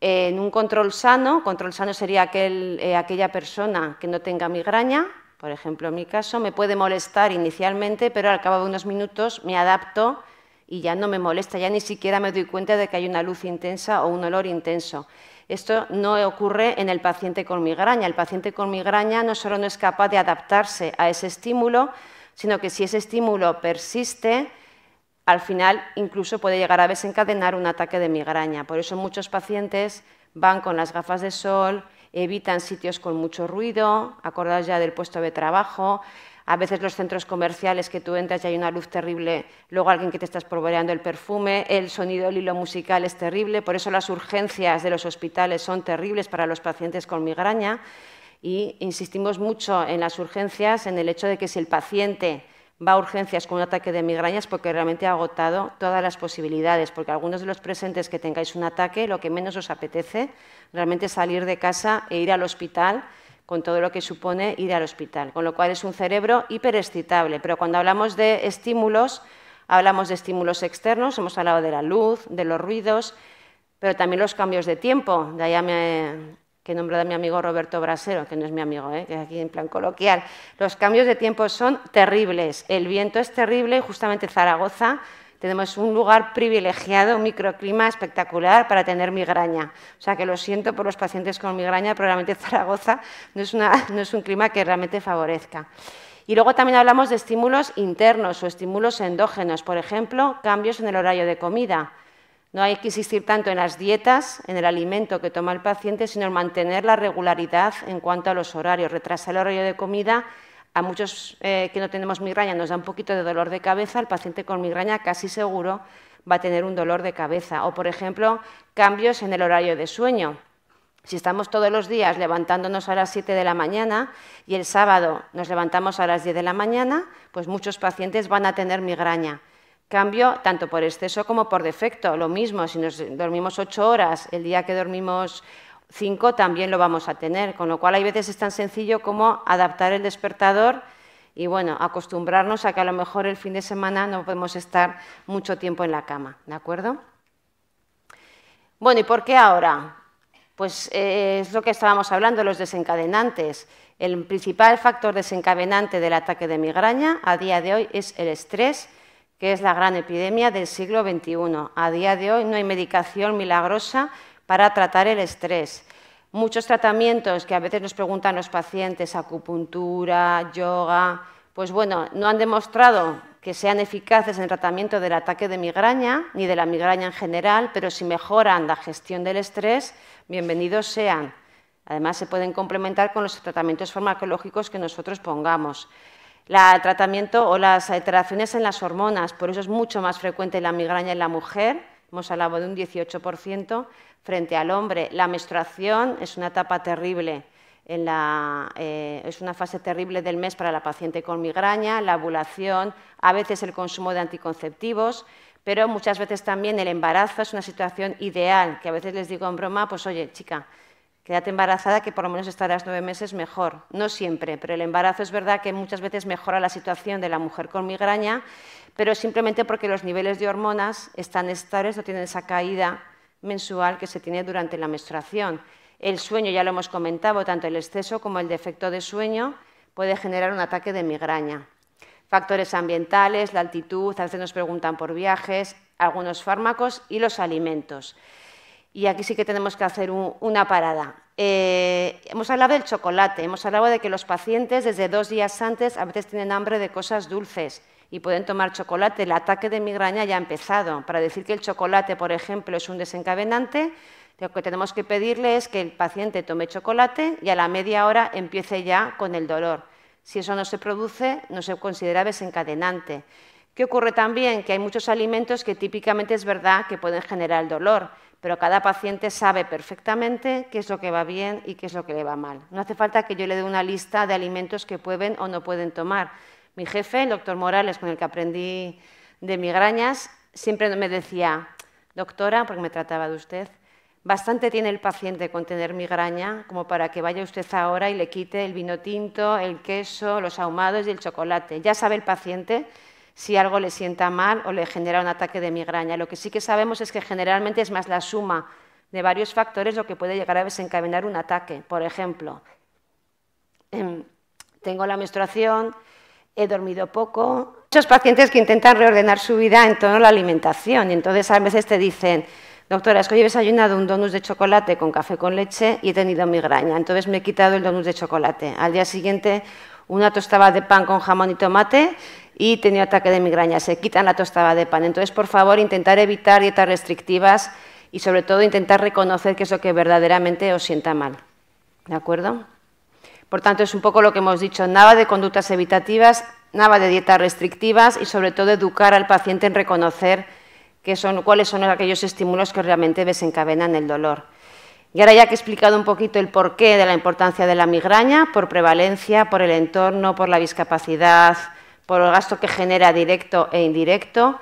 en un control sano, control sano sería eh, aquella persona que no tenga migraña, por ejemplo, en mi caso me puede molestar inicialmente, pero al cabo de unos minutos me adapto y ya no me molesta, ya ni siquiera me doy cuenta de que hay una luz intensa o un olor intenso. Esto no ocurre en el paciente con migraña. El paciente con migraña no solo no es capaz de adaptarse a ese estímulo, sino que si ese estímulo persiste, al final incluso puede llegar a desencadenar un ataque de migraña. Por eso muchos pacientes van con las gafas de sol, evitan sitios con mucho ruido, acordaos ya del puesto de trabajo, a veces los centros comerciales que tú entras y hay una luz terrible, luego alguien que te está probando el perfume, el sonido el hilo musical es terrible, por eso las urgencias de los hospitales son terribles para los pacientes con migraña y insistimos mucho en las urgencias, en el hecho de que si el paciente va a urgencias con un ataque de migrañas porque realmente ha agotado todas las posibilidades, porque algunos de los presentes que tengáis un ataque, lo que menos os apetece realmente es salir de casa e ir al hospital con todo lo que supone ir al hospital, con lo cual es un cerebro hiperexcitable, pero cuando hablamos de estímulos, hablamos de estímulos externos, hemos hablado de la luz, de los ruidos, pero también los cambios de tiempo, de allá me que he nombrado a mi amigo Roberto Brasero, que no es mi amigo, ¿eh? que es aquí en plan coloquial. Los cambios de tiempo son terribles, el viento es terrible y justamente Zaragoza tenemos un lugar privilegiado, un microclima espectacular para tener migraña. O sea que lo siento por los pacientes con migraña, pero realmente Zaragoza no es un clima que realmente favorezca. Y luego también hablamos de estímulos internos o estímulos endógenos, por ejemplo, cambios en el horario de comida, no hay que insistir tanto en las dietas, en el alimento que toma el paciente, sino en mantener la regularidad en cuanto a los horarios, retrasar el horario de comida. A muchos eh, que no tenemos migraña nos da un poquito de dolor de cabeza, el paciente con migraña casi seguro va a tener un dolor de cabeza. O, por ejemplo, cambios en el horario de sueño. Si estamos todos los días levantándonos a las 7 de la mañana y el sábado nos levantamos a las 10 de la mañana, pues muchos pacientes van a tener migraña. Cambio tanto por exceso como por defecto, lo mismo, si nos dormimos ocho horas, el día que dormimos cinco también lo vamos a tener, con lo cual hay veces es tan sencillo como adaptar el despertador y bueno, acostumbrarnos a que a lo mejor el fin de semana no podemos estar mucho tiempo en la cama, ¿de acuerdo? Bueno, ¿y por qué ahora? Pues eh, es lo que estábamos hablando, los desencadenantes. El principal factor desencadenante del ataque de migraña a día de hoy es el estrés que es la gran epidemia del siglo XXI. A día de hoy no hay medicación milagrosa para tratar el estrés. Muchos tratamientos que a veces nos preguntan los pacientes, acupuntura, yoga, pues bueno, no han demostrado que sean eficaces en el tratamiento del ataque de migraña ni de la migraña en general, pero si mejoran la gestión del estrés, bienvenidos sean. Además, se pueden complementar con los tratamientos farmacológicos que nosotros pongamos el tratamiento o las alteraciones en las hormonas, por eso es mucho más frecuente la migraña en la mujer, hemos hablado de un 18% frente al hombre. La menstruación es una etapa terrible, la, eh, es una fase terrible del mes para la paciente con migraña, la ovulación, a veces el consumo de anticonceptivos, pero muchas veces también el embarazo es una situación ideal, que a veces les digo en broma, pues oye, chica, Quédate embarazada que por lo menos estarás nueve meses mejor. No siempre, pero el embarazo es verdad que muchas veces mejora la situación de la mujer con migraña, pero simplemente porque los niveles de hormonas están estables, no tienen esa caída mensual que se tiene durante la menstruación. El sueño, ya lo hemos comentado, tanto el exceso como el defecto de sueño puede generar un ataque de migraña. Factores ambientales, la altitud, a veces nos preguntan por viajes, algunos fármacos y los alimentos. Y aquí sí que tenemos que hacer una parada. Eh, hemos hablado del chocolate, hemos hablado de que los pacientes desde dos días antes a veces tienen hambre de cosas dulces y pueden tomar chocolate. El ataque de migraña ya ha empezado. Para decir que el chocolate, por ejemplo, es un desencadenante, lo que tenemos que pedirle es que el paciente tome chocolate y a la media hora empiece ya con el dolor. Si eso no se produce, no se considera desencadenante. ¿Qué ocurre también? Que hay muchos alimentos que típicamente es verdad que pueden generar dolor pero cada paciente sabe perfectamente qué es lo que va bien y qué es lo que le va mal. No hace falta que yo le dé una lista de alimentos que pueden o no pueden tomar. Mi jefe, el doctor Morales, con el que aprendí de migrañas, siempre me decía, doctora, porque me trataba de usted, bastante tiene el paciente con tener migraña como para que vaya usted ahora y le quite el vino tinto, el queso, los ahumados y el chocolate. Ya sabe el paciente si algo le sienta mal o le genera un ataque de migraña. Lo que sí que sabemos es que generalmente es más la suma de varios factores lo que puede llegar a desencadenar un ataque. Por ejemplo, em, tengo la menstruación, he dormido poco. Muchos pacientes que intentan reordenar su vida en torno a la alimentación y entonces a veces te dicen, doctora, es que hoy he desayunado un donut de chocolate con café con leche y he tenido migraña, entonces me he quitado el donut de chocolate. Al día siguiente una tostada de pan con jamón y tomate y tenía ataque de migraña. Se quitan la tostada de pan. Entonces, por favor, intentar evitar dietas restrictivas y sobre todo intentar reconocer qué es lo que verdaderamente os sienta mal. ¿De acuerdo? Por tanto, es un poco lo que hemos dicho, nada de conductas evitativas, nada de dietas restrictivas y sobre todo educar al paciente en reconocer son, cuáles son aquellos estímulos que realmente desencadenan el dolor. Y ahora ya que he explicado un poquito el porqué de la importancia de la migraña, por prevalencia, por el entorno, por la discapacidad, por el gasto que genera directo e indirecto,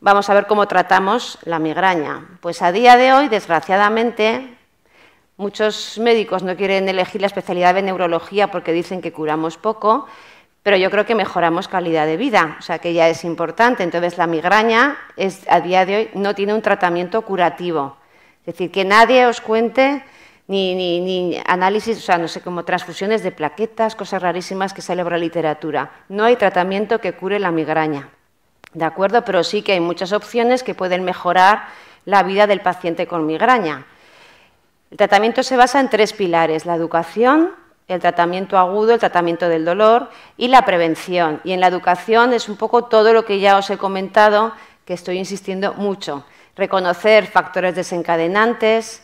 vamos a ver cómo tratamos la migraña. Pues a día de hoy, desgraciadamente, muchos médicos no quieren elegir la especialidad de neurología porque dicen que curamos poco, pero yo creo que mejoramos calidad de vida, o sea que ya es importante. Entonces la migraña es, a día de hoy no tiene un tratamiento curativo. Es decir, que nadie os cuente ni, ni, análisis, o sea, no sé, como transfusiones de plaquetas, cosas rarísimas que sale por la literatura. No hay tratamiento que cure la migraña, ¿de acuerdo? Pero sí que hay muchas opciones que pueden mejorar la vida del paciente con migraña. El tratamiento se basa en tres pilares, la educación, el tratamiento agudo, el tratamiento del dolor y la prevención. Y en la educación es un poco todo lo que ya os he comentado, que estoy insistiendo mucho. Reconocer factores desencadenantes,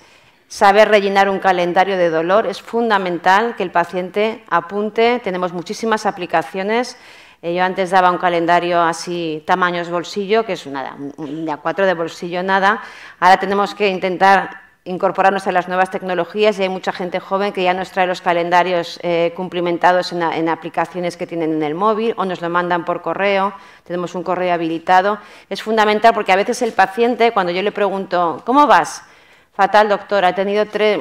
Saber rellenar un calendario de dolor es fundamental que el paciente apunte. Tenemos muchísimas aplicaciones. Eh, yo antes daba un calendario así, tamaños bolsillo, que es nada, un cuatro de bolsillo nada. Ahora tenemos que intentar incorporarnos a las nuevas tecnologías y hay mucha gente joven que ya nos trae los calendarios eh, cumplimentados en, aplicaciones que tienen en el móvil o nos lo mandan por correo, tenemos un correo habilitado. Es fundamental porque a veces el paciente, cuando yo le pregunto, ¿cómo vas? fatal, doctora, he tenido, tres,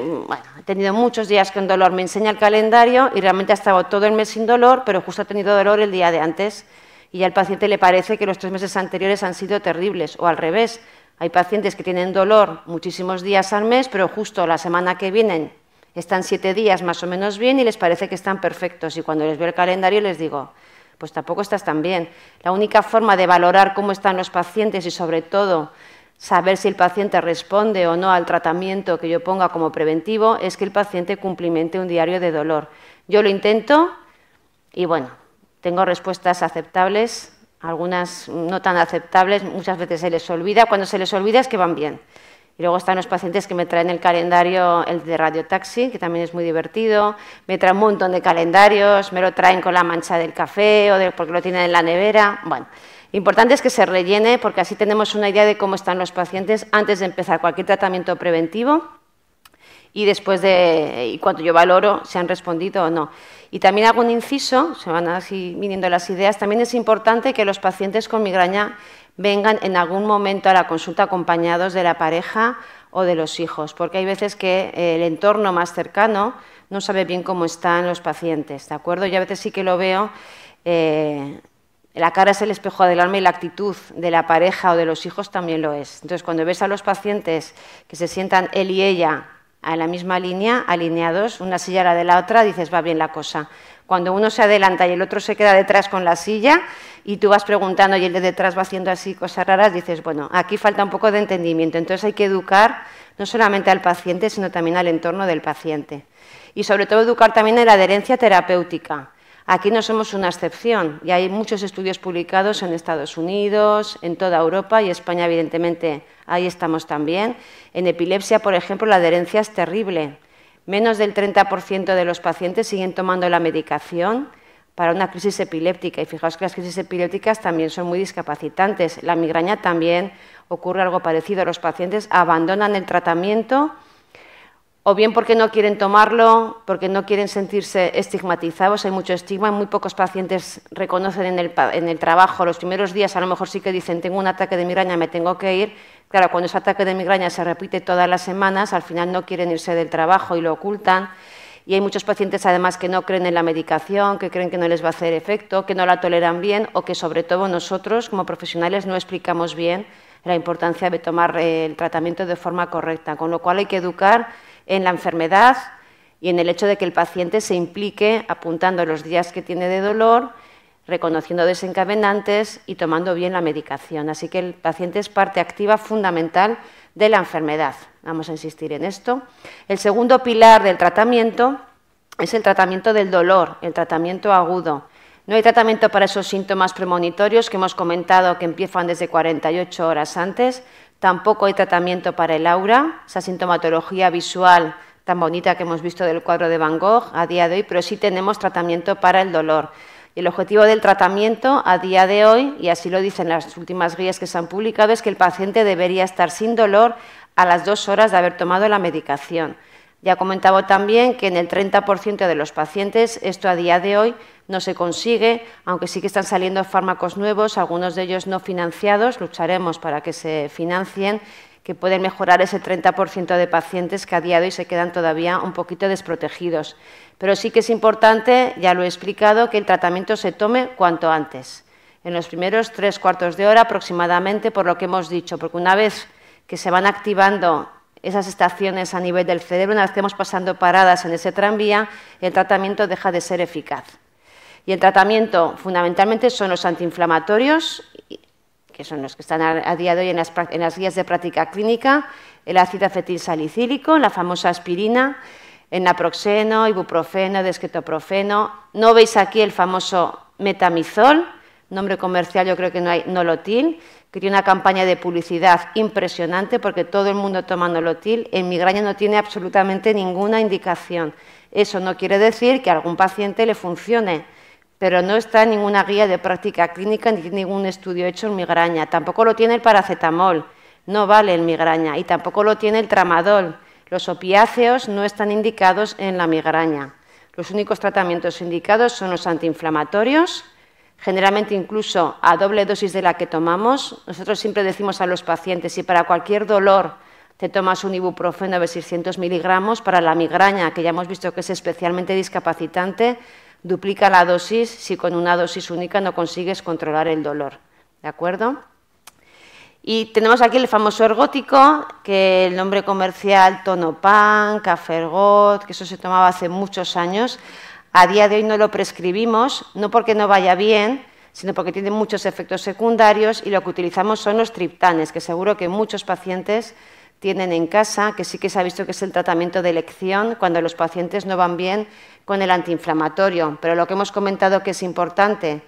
tenido muchos días con dolor. Me enseña el calendario y realmente ha estado todo el mes sin dolor, pero justo ha tenido dolor el día de antes. Y al paciente le parece que los tres meses anteriores han sido terribles, o al revés. Hay pacientes que tienen dolor muchísimos días al mes, pero justo la semana que vienen están siete días más o menos bien y les parece que están perfectos. Y cuando les veo el calendario les digo, pues tampoco estás tan bien. La única forma de valorar cómo están los pacientes y sobre todo saber si el paciente responde o no al tratamiento que yo ponga como preventivo es que el paciente cumplimente un diario de dolor. Yo lo intento y bueno, tengo respuestas aceptables, algunas no tan aceptables, muchas veces se les olvida, cuando se les olvida es que van bien. Y luego están los pacientes que me traen el calendario, el de radiotaxi, que también es muy divertido, me traen un montón de calendarios, me lo traen con la mancha del café o porque lo tienen en la nevera, bueno... Importante es que se rellene porque así tenemos una idea de cómo están los pacientes antes de empezar cualquier tratamiento preventivo y después de y cuando yo valoro si han respondido o no. Y también hago un inciso, se van así viniendo las ideas, también es importante que los pacientes con migraña vengan en algún momento a la consulta acompañados de la pareja o de los hijos, porque hay veces que el entorno más cercano no sabe bien cómo están los pacientes, ¿de acuerdo? Yo a veces sí que lo veo eh, la cara es el espejo del alma y la actitud de la pareja o de los hijos también lo es. Entonces, cuando ves a los pacientes que se sientan él y ella en la misma línea, alineados, una silla a la de la otra, dices, va bien la cosa. Cuando uno se adelanta y el otro se queda detrás con la silla y tú vas preguntando y el de detrás va haciendo así cosas raras, dices, bueno, aquí falta un poco de entendimiento. Entonces hay que educar no solamente al paciente, sino también al entorno del paciente. Y sobre todo educar también en la adherencia terapéutica. Aquí no somos una excepción y hay muchos estudios publicados en Estados Unidos, en toda Europa y España, evidentemente, ahí estamos también. En epilepsia, por ejemplo, la adherencia es terrible. Menos del 30% de los pacientes siguen tomando la medicación para una crisis epiléptica y fijaos que las crisis epilépticas también son muy discapacitantes. La migraña también ocurre algo parecido. Los pacientes abandonan el tratamiento o bien porque no quieren tomarlo, porque no quieren sentirse estigmatizados, hay mucho estigma, muy pocos pacientes reconocen en el, trabajo, los primeros días a lo mejor sí que dicen, tengo un ataque de migraña, me tengo que ir, claro, cuando ese ataque de migraña se repite todas las semanas, al final no quieren irse del trabajo y lo ocultan, y hay muchos pacientes además que no creen en la medicación, que creen que no les va a hacer efecto, que no la toleran bien o que sobre todo nosotros como profesionales no explicamos bien la importancia de tomar eh, el tratamiento de forma correcta, con lo cual hay que educar en la enfermedad y en el hecho de que el paciente se implique apuntando los días que tiene de dolor, reconociendo desencadenantes y tomando bien la medicación. Así que el paciente es parte activa fundamental de la enfermedad. Vamos a insistir en esto. El segundo pilar del tratamiento es el tratamiento del dolor, el tratamiento agudo. No hay tratamiento para esos síntomas premonitorios que hemos comentado que empiezan desde 48 horas antes, Tampoco hay tratamiento para el aura, esa sintomatología visual tan bonita que hemos visto del cuadro de Van Gogh a día de hoy, pero sí tenemos tratamiento para el dolor. Y el objetivo del tratamiento a día de hoy, y así lo dicen las últimas guías que se han publicado, es que el paciente debería estar sin dolor a las dos horas de haber tomado la medicación. Ya comentaba también que en el 30% de los pacientes esto a día de hoy no se consigue, aunque sí que están saliendo fármacos nuevos, algunos de ellos no financiados, lucharemos para que se financien, que pueden mejorar ese 30% de pacientes que a día de hoy se quedan todavía un poquito desprotegidos. Pero sí que es importante, ya lo he explicado, que el tratamiento se tome cuanto antes, en los primeros tres cuartos de hora aproximadamente, por lo que hemos dicho, porque una vez que se van activando esas estaciones a nivel del cerebro, una vez que hemos pasando paradas en ese tranvía, el tratamiento deja de ser eficaz. Y el tratamiento fundamentalmente son los antiinflamatorios, que son los que están a, día de hoy en las, guías de práctica clínica, el ácido acetil salicílico, la famosa aspirina, el naproxeno, ibuprofeno, desquetoprofeno. No veis aquí el famoso metamizol, nombre comercial yo creo que no hay, nolotil, que tiene una campaña de publicidad impresionante porque todo el mundo toma nolotil, en migraña no tiene absolutamente ninguna indicación. Eso no quiere decir que a algún paciente le funcione, pero no está en ninguna guía de práctica clínica ni ningún estudio hecho en migraña. Tampoco lo tiene el paracetamol, no vale en migraña, y tampoco lo tiene el tramadol. Los opiáceos no están indicados en la migraña. Los únicos tratamientos indicados son los antiinflamatorios, generalmente incluso a doble dosis de la que tomamos. Nosotros siempre decimos a los pacientes, si para cualquier dolor te tomas un ibuprofeno de 600 miligramos, para la migraña, que ya hemos visto que es especialmente discapacitante, duplica la dosis si con una dosis única no consigues controlar el dolor. ¿De acuerdo? Y tenemos aquí el famoso ergótico, que el nombre comercial Tonopan, Cafergot, que eso se tomaba hace muchos años. A día de hoy no lo prescribimos, no porque no vaya bien, sino porque tiene muchos efectos secundarios y lo que utilizamos son los triptanes, que seguro que muchos pacientes tienen en casa, que sí que se ha visto que es el tratamiento de elección cuando los pacientes no van bien con el antiinflamatorio. Pero lo que hemos comentado que es importante,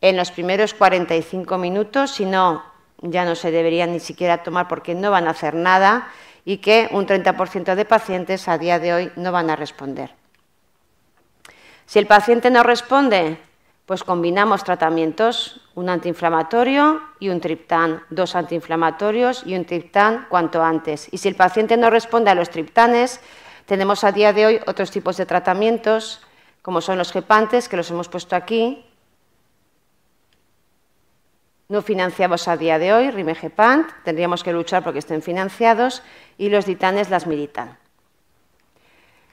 en los primeros 45 minutos, si no, ya no se deberían ni siquiera tomar porque no van a hacer nada y que un 30% de pacientes a día de hoy no van a responder. Si el paciente no responde, pues combinamos tratamientos, un antiinflamatorio y un triptán, dos antiinflamatorios y un triptán cuanto antes. Y si el paciente no responde a los triptanes, tenemos a día de hoy otros tipos de tratamientos, como son los gepantes, que los hemos puesto aquí. No financiamos a día de hoy Rimegepant, tendríamos que luchar porque estén financiados, y los ditanes las militan.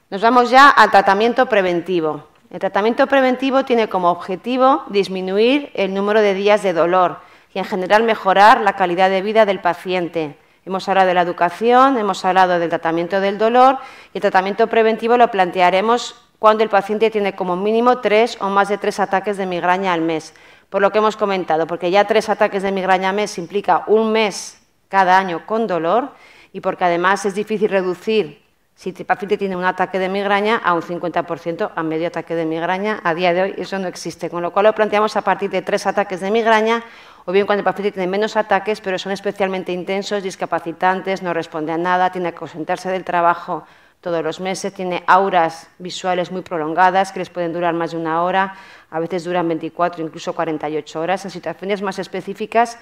Nos vamos ya al tratamiento preventivo. El tratamiento preventivo tiene como objetivo disminuir el número de días de dolor y, en general, mejorar la calidad de vida del paciente. Hemos hablado de la educación, hemos hablado del tratamiento del dolor y el tratamiento preventivo lo plantearemos cuando el paciente tiene como mínimo tres o más de tres ataques de migraña al mes, por lo que hemos comentado, porque ya tres ataques de migraña al mes implica un mes cada año con dolor y porque además es difícil reducir si el paciente tiene un ataque de migraña, a un 50% a medio ataque de migraña, a día de hoy eso no existe, con lo cual lo planteamos a partir de tres ataques de migraña, o bien cuando el paciente tiene menos ataques, pero son especialmente intensos, discapacitantes, no responde a nada, tiene que ausentarse del trabajo todos los meses, tiene auras visuales muy prolongadas que les pueden durar más de una hora, a veces duran 24, incluso 48 horas. En situaciones más específicas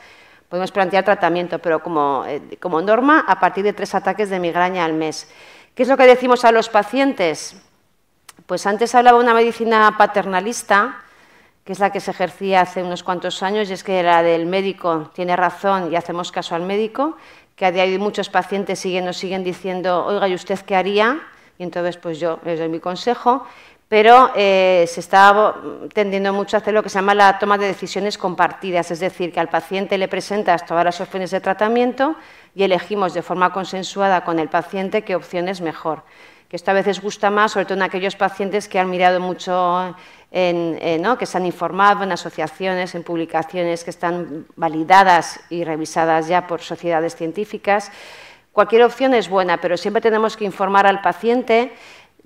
podemos plantear tratamiento, pero como, eh, como norma a partir de tres ataques de migraña al mes. ¿Qué es lo que decimos a los pacientes? Pues antes hablaba de una medicina paternalista, que es la que se ejercía hace unos cuantos años, y es que la del médico tiene razón y hacemos caso al médico, que a día de hoy muchos pacientes siguen, nos siguen diciendo, oiga, ¿y usted qué haría? Y entonces pues yo les doy mi consejo, pero eh, se está tendiendo mucho a hacer lo que se llama la toma de decisiones compartidas, es decir, que al paciente le presentas todas las opciones de tratamiento y elegimos de forma consensuada con el paciente qué opción es mejor. Que esto a veces gusta más, sobre todo en aquellos pacientes que han mirado mucho, en, eh, que se han informado en asociaciones, en publicaciones que están validadas y revisadas ya por sociedades científicas. Cualquier opción es buena, pero siempre tenemos que informar al paciente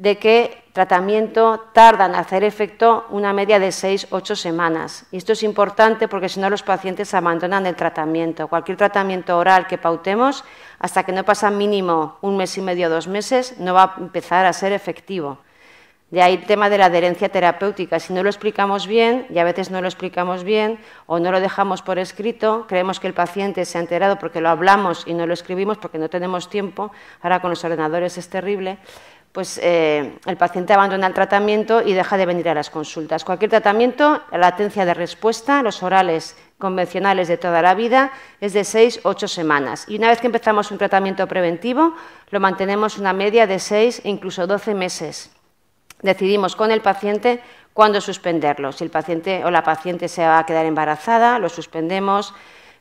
de que tratamiento tarda en hacer efecto una media de seis, ocho semanas. Y esto es importante porque si no los pacientes abandonan el tratamiento. Cualquier tratamiento oral que pautemos, hasta que no pasa mínimo un mes y medio, o dos meses, no va a empezar a ser efectivo. De ahí el tema de la adherencia terapéutica. Si no lo explicamos bien, y a veces no lo explicamos bien, o no lo dejamos por escrito, creemos que el paciente se ha enterado porque lo hablamos y no lo escribimos porque no tenemos tiempo, ahora con los ordenadores es terrible, pues eh, el paciente abandona el tratamiento y deja de venir a las consultas. Cualquier tratamiento, la latencia de respuesta, los orales convencionales de toda la vida, es de 6 ocho semanas. Y una vez que empezamos un tratamiento preventivo, lo mantenemos una media de seis e incluso 12 meses. Decidimos con el paciente cuándo suspenderlo. Si el paciente o la paciente se va a quedar embarazada, lo suspendemos.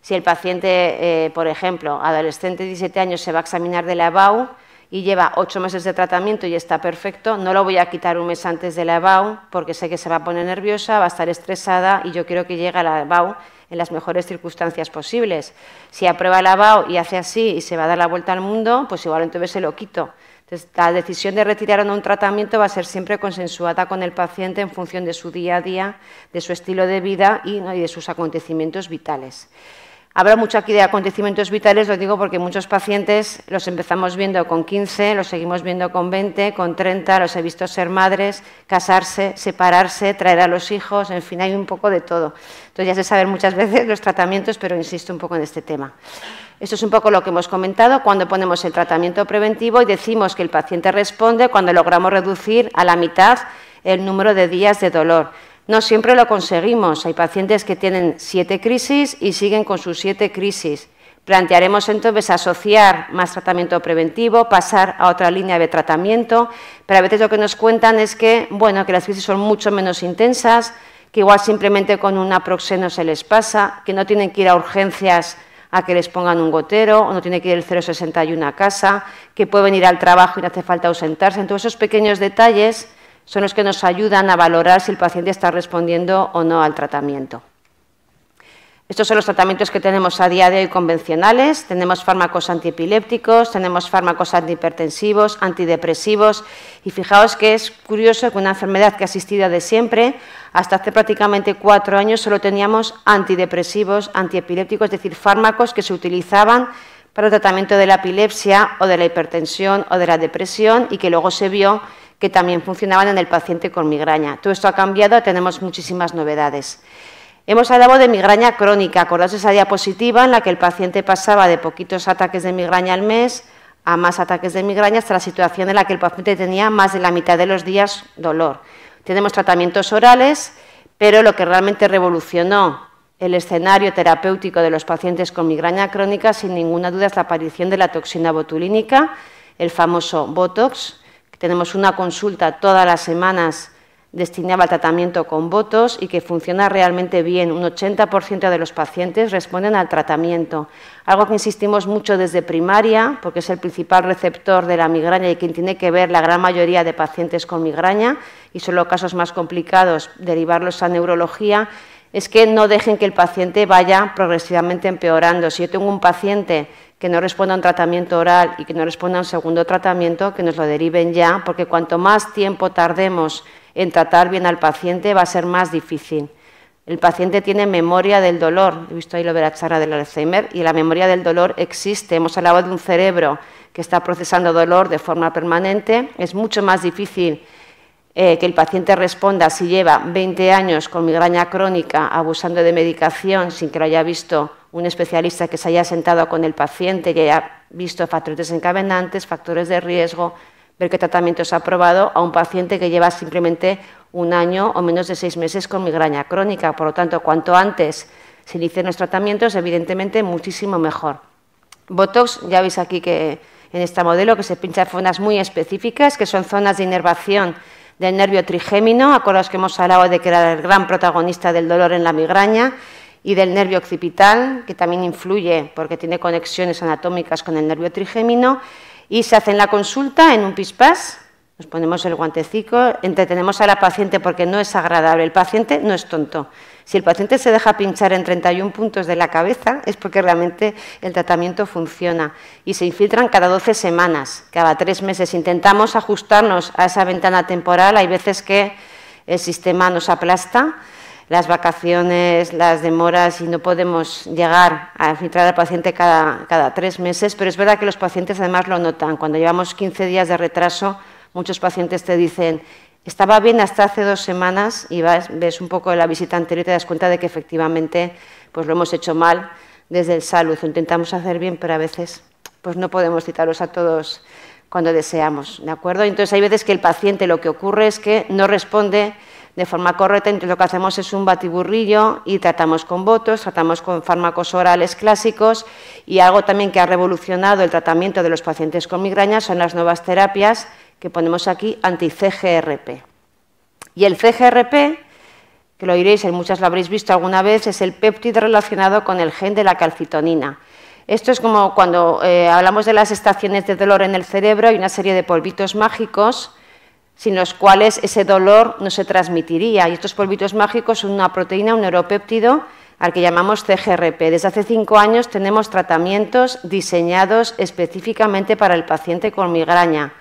Si el paciente, eh, por ejemplo, adolescente de 17 años, se va a examinar de la EBAU, y lleva ocho meses de tratamiento y está perfecto, no lo voy a quitar un mes antes de la EBAU porque sé que se va a poner nerviosa, va a estar estresada y yo quiero que llegue a la EBAU en las mejores circunstancias posibles. Si aprueba la EBAU y hace así y se va a dar la vuelta al mundo, pues igual entonces se lo quito. la decisión de retirar o no un tratamiento va a ser siempre consensuada con el paciente en función de su día a día, de su estilo de vida y de sus acontecimientos vitales. Habrá mucho aquí de acontecimientos vitales, lo digo porque muchos pacientes los empezamos viendo con 15, los seguimos viendo con 20, con 30, los he visto ser madres, casarse, separarse, traer a los hijos, en fin, hay un poco de todo. Entonces ya se saben muchas veces los tratamientos, pero insisto un poco en este tema. Esto es un poco lo que hemos comentado cuando ponemos el tratamiento preventivo y decimos que el paciente responde cuando logramos reducir a la mitad el número de días de dolor. No siempre lo conseguimos. Hay pacientes que tienen siete crisis y siguen con sus siete crisis. Plantearemos entonces asociar más tratamiento preventivo, pasar a otra línea de tratamiento, pero a veces lo que nos cuentan es que, bueno, que las crisis son mucho menos intensas, que igual simplemente con una proxeno se les pasa, que no tienen que ir a urgencias a que les pongan un gotero, o no tiene que ir el 061 a casa, que pueden ir al trabajo y no hace falta ausentarse. todos esos pequeños detalles son los que nos ayudan a valorar si el paciente está respondiendo o no al tratamiento. Estos son los tratamientos que tenemos a día de hoy convencionales. Tenemos fármacos antiepilépticos, tenemos fármacos antihipertensivos, antidepresivos. Y fijaos que es curioso que una enfermedad que ha existido de siempre, hasta hace prácticamente cuatro años solo teníamos antidepresivos, antiepilépticos, es decir, fármacos que se utilizaban para el tratamiento de la epilepsia o de la hipertensión o de la depresión y que luego se vio que también funcionaban en el paciente con migraña. Todo esto ha cambiado, tenemos muchísimas novedades. Hemos hablado de migraña crónica, acordaos de esa diapositiva en la que el paciente pasaba de poquitos ataques de migraña al mes a más ataques de migraña hasta la situación en la que el paciente tenía más de la mitad de los días dolor. Tenemos tratamientos orales, pero lo que realmente revolucionó el escenario terapéutico de los pacientes con migraña crónica, sin ninguna duda, es la aparición de la toxina botulínica, el famoso Botox, tenemos una consulta todas las semanas destinada al tratamiento con votos y que funciona realmente bien. Un 80% de los pacientes responden al tratamiento, algo que insistimos mucho desde primaria, porque es el principal receptor de la migraña y quien tiene que ver la gran mayoría de pacientes con migraña, y solo casos más complicados derivarlos a neurología, es que no dejen que el paciente vaya progresivamente empeorando. Si yo tengo un paciente que no responda a un tratamiento oral y que no responda a un segundo tratamiento, que nos lo deriven ya, porque cuanto más tiempo tardemos en tratar bien al paciente va a ser más difícil. El paciente tiene memoria del dolor, he visto ahí lo de la charla del Alzheimer, y la memoria del dolor existe. Hemos hablado de un cerebro que está procesando dolor de forma permanente. Es mucho más difícil eh, que el paciente responda si lleva 20 años con migraña crónica, abusando de medicación sin que lo haya visto un especialista que se haya sentado con el paciente y haya visto factores desencadenantes, factores de riesgo, ver qué tratamiento se ha aprobado a un paciente que lleva simplemente un año o menos de seis meses con migraña crónica. Por lo tanto, cuanto antes se inicien los tratamientos, evidentemente muchísimo mejor. Botox, ya veis aquí que en este modelo que se pincha zonas muy específicas, que son zonas de inervación del nervio trigémino, acordaos que hemos hablado de que era el gran protagonista del dolor en la migraña, y del nervio occipital, que también influye porque tiene conexiones anatómicas con el nervio trigémino, y se hace en la consulta en un pispás, nos ponemos el guantecico, entretenemos a la paciente porque no es agradable, el paciente no es tonto. Si el paciente se deja pinchar en 31 puntos de la cabeza es porque realmente el tratamiento funciona y se infiltran cada 12 semanas, cada tres meses. Intentamos ajustarnos a esa ventana temporal, hay veces que el sistema nos aplasta las vacaciones, las demoras y no podemos llegar a filtrar al paciente cada, tres meses, pero es verdad que los pacientes además lo notan. Cuando llevamos 15 días de retraso, muchos pacientes te dicen, estaba bien hasta hace dos semanas y ves un poco la visita anterior y te das cuenta de que efectivamente pues lo hemos hecho mal desde el salud. intentamos hacer bien, pero a veces pues no podemos citarlos a todos cuando deseamos, ¿de acuerdo? Entonces hay veces que el paciente lo que ocurre es que no responde de forma correcta, entonces lo que hacemos es un batiburrillo y tratamos con votos, tratamos con fármacos orales clásicos y algo también que ha revolucionado el tratamiento de los pacientes con migrañas son las nuevas terapias que ponemos aquí anti-CGRP. Y el CGRP, que lo oiréis, en muchas lo habréis visto alguna vez, es el péptido relacionado con el gen de la calcitonina. Esto es como cuando eh, hablamos de las estaciones de dolor en el cerebro, hay una serie de polvitos mágicos sin los cuales ese dolor no se transmitiría. Y estos polvitos mágicos son una proteína, un neuropéptido, al que llamamos CGRP. Desde hace cinco años tenemos tratamientos diseñados específicamente para el paciente con migraña.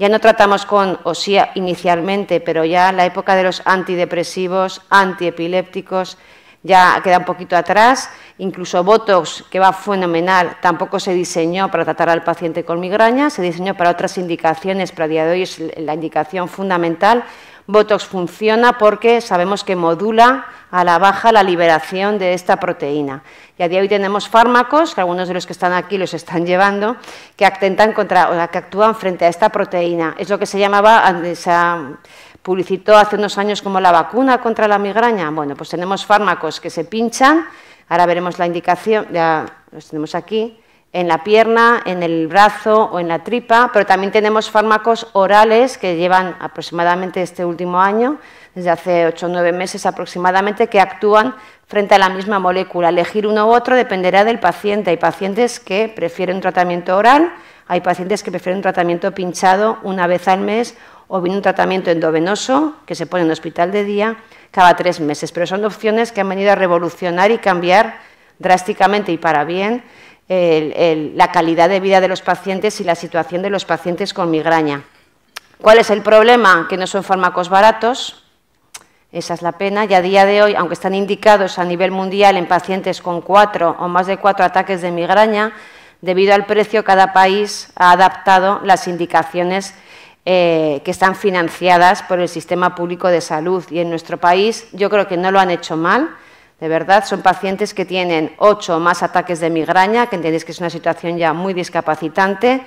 Ya no tratamos con osía inicialmente, pero ya en la época de los antidepresivos, antiepilépticos, ya queda un poquito atrás. Incluso Botox, que va fenomenal, tampoco se diseñó para tratar al paciente con migraña, se diseñó para otras indicaciones, pero a día de hoy es la indicación fundamental. Botox funciona porque sabemos que modula a la baja la liberación de esta proteína. Y a día de hoy tenemos fármacos, que algunos de los que están aquí los están llevando, que, contra, que actúan frente a esta proteína. Es lo que se llamaba, ah, publicitó hace unos años como la vacuna contra la migraña. Bueno, pues tenemos fármacos que se pinchan, ahora veremos la indicación, ya los tenemos aquí, en la pierna, en el brazo o en la tripa, pero también tenemos fármacos orales que llevan aproximadamente este último año, desde hace ocho o nueve meses aproximadamente, que actúan frente a la misma molécula. Elegir uno u otro dependerá del paciente. Hay pacientes que prefieren tratamiento oral hay pacientes que prefieren un tratamiento pinchado una vez al mes o bien un tratamiento endovenoso que se pone en hospital de día cada tres meses. Pero son opciones que han venido a revolucionar y cambiar drásticamente y para bien la calidad de vida de los pacientes y la situación de los pacientes con migraña. ¿Cuál es el problema? Que no son fármacos baratos. Esa es la pena. Y a día de hoy, aunque están indicados a nivel mundial en pacientes con cuatro o más de cuatro ataques de migraña, Debido al precio, cada país ha adaptado las indicaciones eh, que están financiadas por el sistema público de salud. Y en nuestro país yo creo que no lo han hecho mal. De verdad, son pacientes que tienen ocho o más ataques de migraña, que entendéis que es una situación ya muy discapacitante,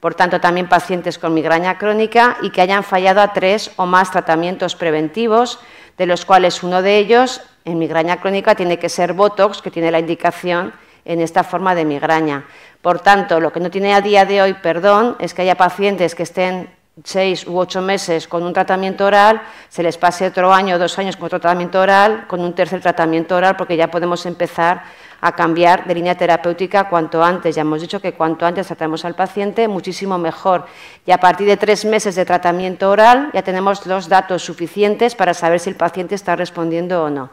por tanto también pacientes con migraña crónica y que hayan fallado a tres o más tratamientos preventivos, de los cuales uno de ellos, en migraña crónica, tiene que ser Botox, que tiene la indicación en esta forma de migraña. Por tanto, lo que no tiene a día de hoy perdón es que haya pacientes que estén seis u ocho meses con un tratamiento oral, se les pase otro año o dos años con otro tratamiento oral, con un tercer tratamiento oral, porque ya podemos empezar a cambiar de línea terapéutica cuanto antes. Ya hemos dicho que cuanto antes tratamos al paciente, muchísimo mejor. Y a partir de tres meses de tratamiento oral ya tenemos los datos suficientes para saber si el paciente está respondiendo o no.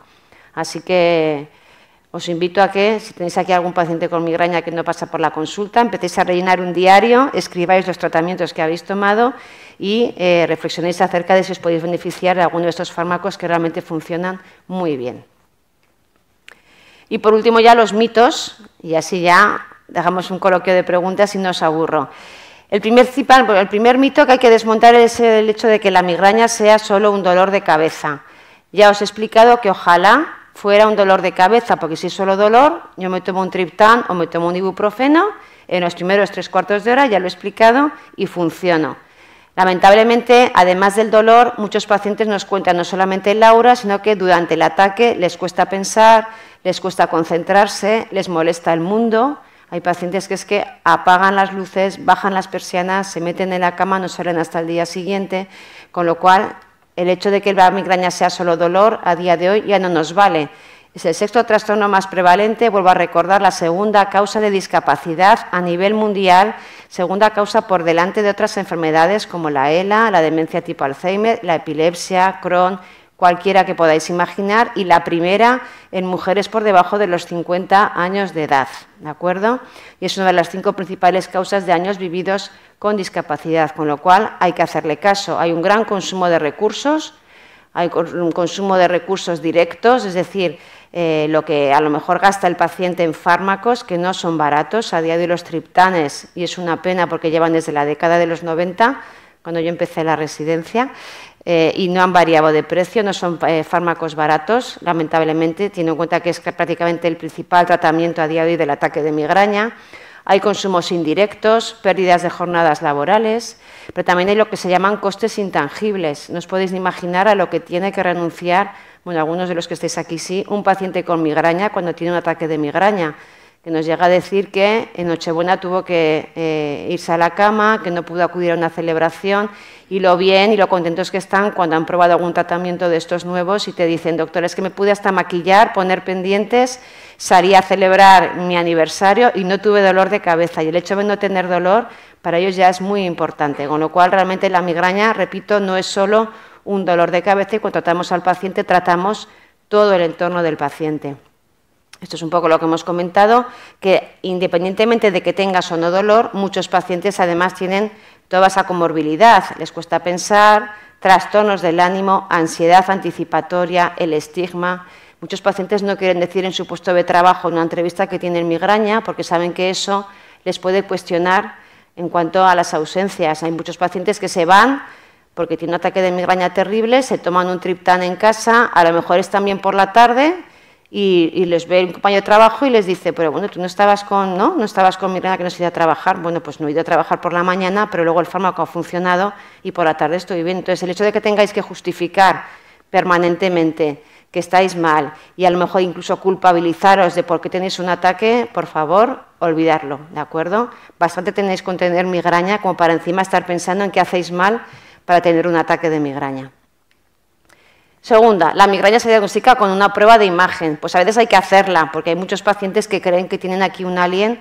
Así que os invito a que, si tenéis aquí algún paciente con migraña que no pasa por la consulta, empecéis a rellenar un diario, escribáis los tratamientos que habéis tomado y eh, reflexionéis acerca de si os podéis beneficiar de alguno de estos fármacos que realmente funcionan muy bien. Y por último ya los mitos, y así ya dejamos un coloquio de preguntas y no os aburro. El primer, el primer mito que hay que desmontar es el hecho de que la migraña sea solo un dolor de cabeza. Ya os he explicado que ojalá fuera un dolor de cabeza, porque si es solo dolor, yo me tomo un triptán o me tomo un ibuprofeno en los primeros tres cuartos de hora, ya lo he explicado, y funciono. Lamentablemente, además del dolor, muchos pacientes nos cuentan no solamente el aura, sino que durante el ataque les cuesta pensar, les cuesta concentrarse, les molesta el mundo. Hay pacientes que es que apagan las luces, bajan las persianas, se meten en la cama, no salen hasta el día siguiente, con lo cual el hecho de que la migraña sea solo dolor a día de hoy ya no nos vale. Es el sexto trastorno más prevalente, vuelvo a recordar, la segunda causa de discapacidad a nivel mundial, segunda causa por delante de otras enfermedades como la ELA, la demencia tipo Alzheimer, la epilepsia, Crohn, cualquiera que podáis imaginar, y la primera en mujeres por debajo de los 50 años de edad, ¿de acuerdo? Y es una de las cinco principales causas de años vividos con discapacidad, con lo cual hay que hacerle caso. Hay un gran consumo de recursos, hay un consumo de recursos directos, es decir, eh, lo que a lo mejor gasta el paciente en fármacos que no son baratos. A día de hoy los triptanes, y es una pena porque llevan desde la década de los 90, cuando yo empecé la residencia, eh, y no han variado de precio, no son eh, fármacos baratos, lamentablemente, teniendo en cuenta que es prácticamente el principal tratamiento a día de hoy del ataque de migraña. Hay consumos indirectos, pérdidas de jornadas laborales, pero también hay lo que se llaman costes intangibles. No os podéis imaginar a lo que tiene que renunciar, bueno, algunos de los que estáis aquí sí, un paciente con migraña cuando tiene un ataque de migraña que nos llega a decir que en Nochebuena tuvo que eh, irse a la cama, que no pudo acudir a una celebración, y lo bien y lo contentos que están cuando han probado algún tratamiento de estos nuevos y te dicen, doctor, es que me pude hasta maquillar, poner pendientes, salí a celebrar mi aniversario y no tuve dolor de cabeza. Y el hecho de no tener dolor para ellos ya es muy importante, con lo cual realmente la migraña, repito, no es solo un dolor de cabeza y cuando tratamos al paciente tratamos todo el entorno del paciente. Esto es un poco lo que hemos comentado, que independientemente de que tengas o no dolor, muchos pacientes además tienen toda esa comorbilidad, les cuesta pensar, trastornos del ánimo, ansiedad anticipatoria, el estigma. Muchos pacientes no quieren decir en su puesto de trabajo, en una entrevista, que tienen migraña, porque saben que eso les puede cuestionar en cuanto a las ausencias. Hay muchos pacientes que se van porque tienen un ataque de migraña terrible, se toman un triptán en casa, a lo mejor es también por la tarde y, les ve un compañero de trabajo y les dice, pero bueno, tú no estabas con, ¿no? No estabas con que no se iba a trabajar. Bueno, pues no he ido a trabajar por la mañana, pero luego el fármaco ha funcionado y por la tarde estoy bien. Entonces, el hecho de que tengáis que justificar permanentemente que estáis mal y a lo mejor incluso culpabilizaros de por qué tenéis un ataque, por favor, olvidarlo, ¿de acuerdo? Bastante tenéis con tener migraña como para encima estar pensando en qué hacéis mal para tener un ataque de migraña. Segunda, la migraña se diagnostica con una prueba de imagen. Pues a veces hay que hacerla, porque hay muchos pacientes que creen que tienen aquí un alien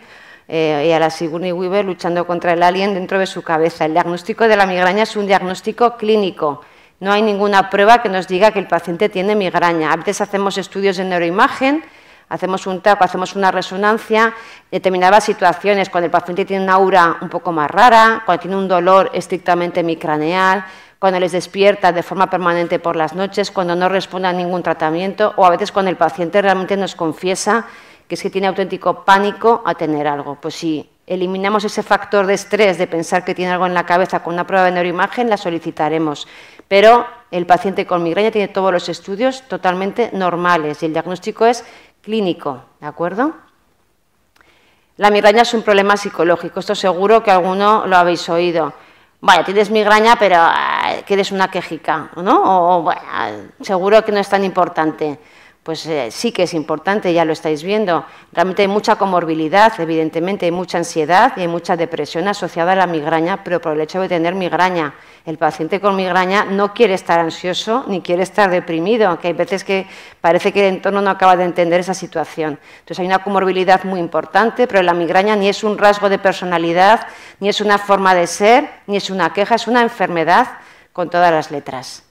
eh, y a la Sigourney Weaver luchando contra el alien dentro de su cabeza. El diagnóstico de la migraña es un diagnóstico clínico. No hay ninguna prueba que nos diga que el paciente tiene migraña. A veces hacemos estudios de neuroimagen, hacemos un taco, hacemos una resonancia, determinadas situaciones, cuando el paciente tiene una aura un poco más rara, cuando tiene un dolor estrictamente micraneal, cuando les despierta de forma permanente por las noches, cuando no responde a ningún tratamiento o a veces cuando el paciente realmente nos confiesa que es que tiene auténtico pánico a tener algo. Pues si eliminamos ese factor de estrés de pensar que tiene algo en la cabeza con una prueba de neuroimagen, la solicitaremos. Pero el paciente con migraña tiene todos los estudios totalmente normales y el diagnóstico es clínico, ¿de acuerdo? La migraña es un problema psicológico, esto seguro que alguno lo habéis oído. Vaya, tienes migraña, pero eh, quieres una quejica, ¿no? O, bueno, seguro que no es tan importante pues eh, sí que es importante, ya lo estáis viendo. Realmente hay mucha comorbilidad, evidentemente, hay mucha ansiedad y hay mucha depresión asociada a la migraña, pero por el hecho de tener migraña. El paciente con migraña no quiere estar ansioso ni quiere estar deprimido, aunque hay veces que parece que el entorno no acaba de entender esa situación. Entonces hay una comorbilidad muy importante, pero la migraña ni es un rasgo de personalidad, ni es una forma de ser, ni es una queja, es una enfermedad con todas las letras.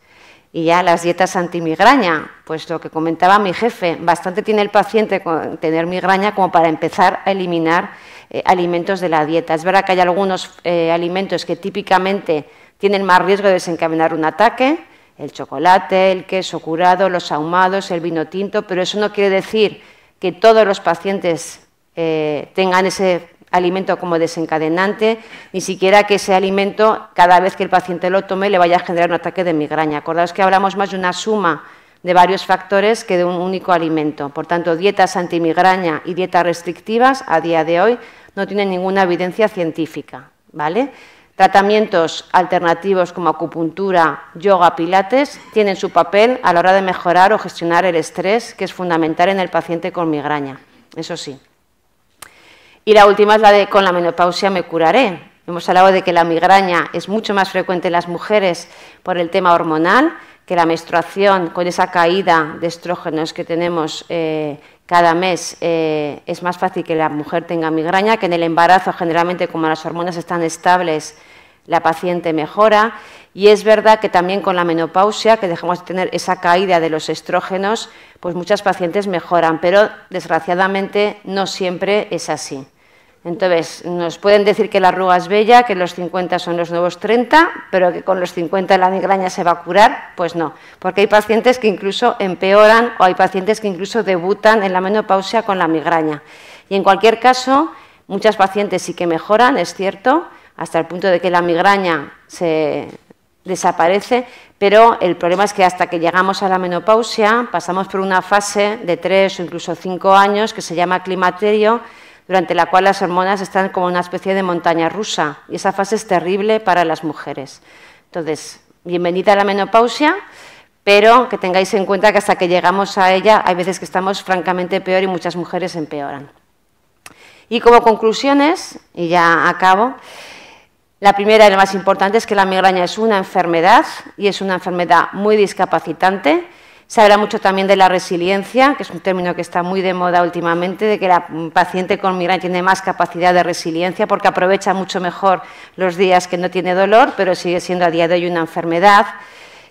Y ya las dietas antimigraña, pues lo que comentaba mi jefe, bastante tiene el paciente con tener migraña como para empezar a eliminar eh, alimentos de la dieta. Es verdad que hay algunos eh, alimentos que típicamente tienen más riesgo de desencadenar un ataque, el chocolate, el queso curado, los ahumados, el vino tinto, pero eso no quiere decir que todos los pacientes eh, tengan ese alimento como desencadenante, ni siquiera que ese alimento, cada vez que el paciente lo tome, le vaya a generar un ataque de migraña. Acordaos que hablamos más de una suma de varios factores que de un único alimento. Por tanto, dietas antimigraña y dietas restrictivas a día de hoy no tienen ninguna evidencia científica, ¿vale? Tratamientos alternativos como acupuntura, yoga, pilates tienen su papel a la hora de mejorar o gestionar el estrés, que es fundamental en el paciente con migraña. Eso sí. Y la última es la de con la menopausia me curaré. Hemos hablado de que la migraña es mucho más frecuente en las mujeres por el tema hormonal, que la menstruación con esa caída de estrógenos que tenemos eh, cada mes eh, es más fácil que la mujer tenga migraña, que en el embarazo generalmente como las hormonas están estables, la paciente mejora. Y es verdad que también con la menopausia, que dejamos de tener esa caída de los estrógenos, pues muchas pacientes mejoran, pero desgraciadamente no siempre es así. Entonces, nos pueden decir que la arruga es bella, que los 50 son los nuevos 30, pero que con los 50 la migraña se va a curar, pues no, porque hay pacientes que incluso empeoran o hay pacientes que incluso debutan en la menopausia con la migraña. Y en cualquier caso, muchas pacientes sí que mejoran, es cierto, hasta el punto de que la migraña se desaparece, pero el problema es que hasta que llegamos a la menopausia pasamos por una fase de tres o incluso cinco años que se llama climaterio, durante la cual las hormonas están como una especie de montaña rusa y esa fase es terrible para las mujeres. Entonces, bienvenida a la menopausia, pero que tengáis en cuenta que hasta que llegamos a ella hay veces que estamos francamente peor y muchas mujeres empeoran. Y como conclusiones, y ya acabo, la primera y la más importante es que la migraña es una enfermedad y es una enfermedad muy discapacitante se habla mucho también de la resiliencia, que es un término que está muy de moda últimamente, de que la paciente con migraña tiene más capacidad de resiliencia porque aprovecha mucho mejor los días que no tiene dolor, pero sigue siendo a día de hoy una enfermedad,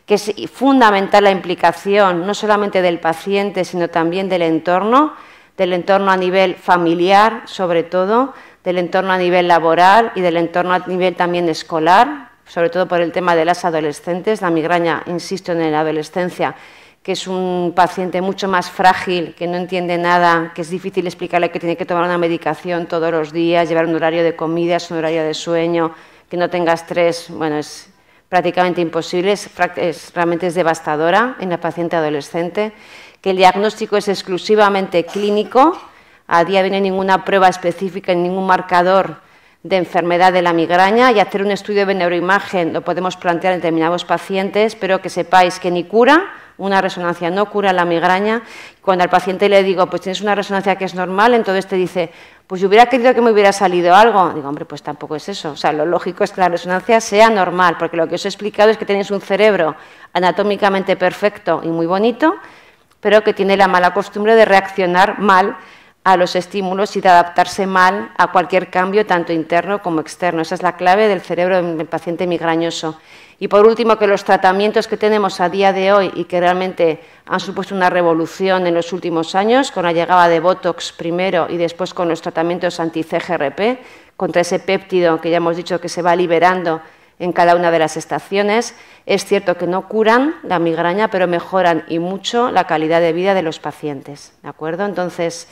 que es fundamental la implicación no solamente del paciente, sino también del entorno, del entorno a nivel familiar, sobre todo, del entorno a nivel laboral y del entorno a nivel también escolar, sobre todo por el tema de las adolescentes. La migraña, insisto, en la adolescencia que es un paciente mucho más frágil, que no entiende nada, que es difícil explicarle que tiene que tomar una medicación todos los días, llevar un horario de comidas, un horario de sueño, que no tengas estrés, bueno, es prácticamente imposible, es, realmente es devastadora en la paciente adolescente, que el diagnóstico es exclusivamente clínico, a día viene ninguna prueba específica, ningún marcador de enfermedad de la migraña y hacer un estudio de neuroimagen lo podemos plantear en determinados pacientes, pero que sepáis que ni cura, una resonancia no cura la migraña. Cuando al paciente le digo, pues tienes una resonancia que es normal, entonces te dice, pues yo hubiera querido que me hubiera salido algo. Digo, hombre, pues tampoco es eso. O sea, lo lógico es que la resonancia sea normal, porque lo que os he explicado es que tenéis un cerebro anatómicamente perfecto y muy bonito, pero que tiene la mala costumbre de reaccionar mal a los estímulos y de adaptarse mal a cualquier cambio, tanto interno como externo. Esa es la clave del cerebro del paciente migrañoso. Y por último, que los tratamientos que tenemos a día de hoy y que realmente han supuesto una revolución en los últimos años, con la llegada de Botox primero y después con los tratamientos anti-CGRP, contra ese péptido que ya hemos dicho que se va liberando en cada una de las estaciones, es cierto que no curan la migraña, pero mejoran y mucho la calidad de vida de los pacientes. ¿De acuerdo? Entonces.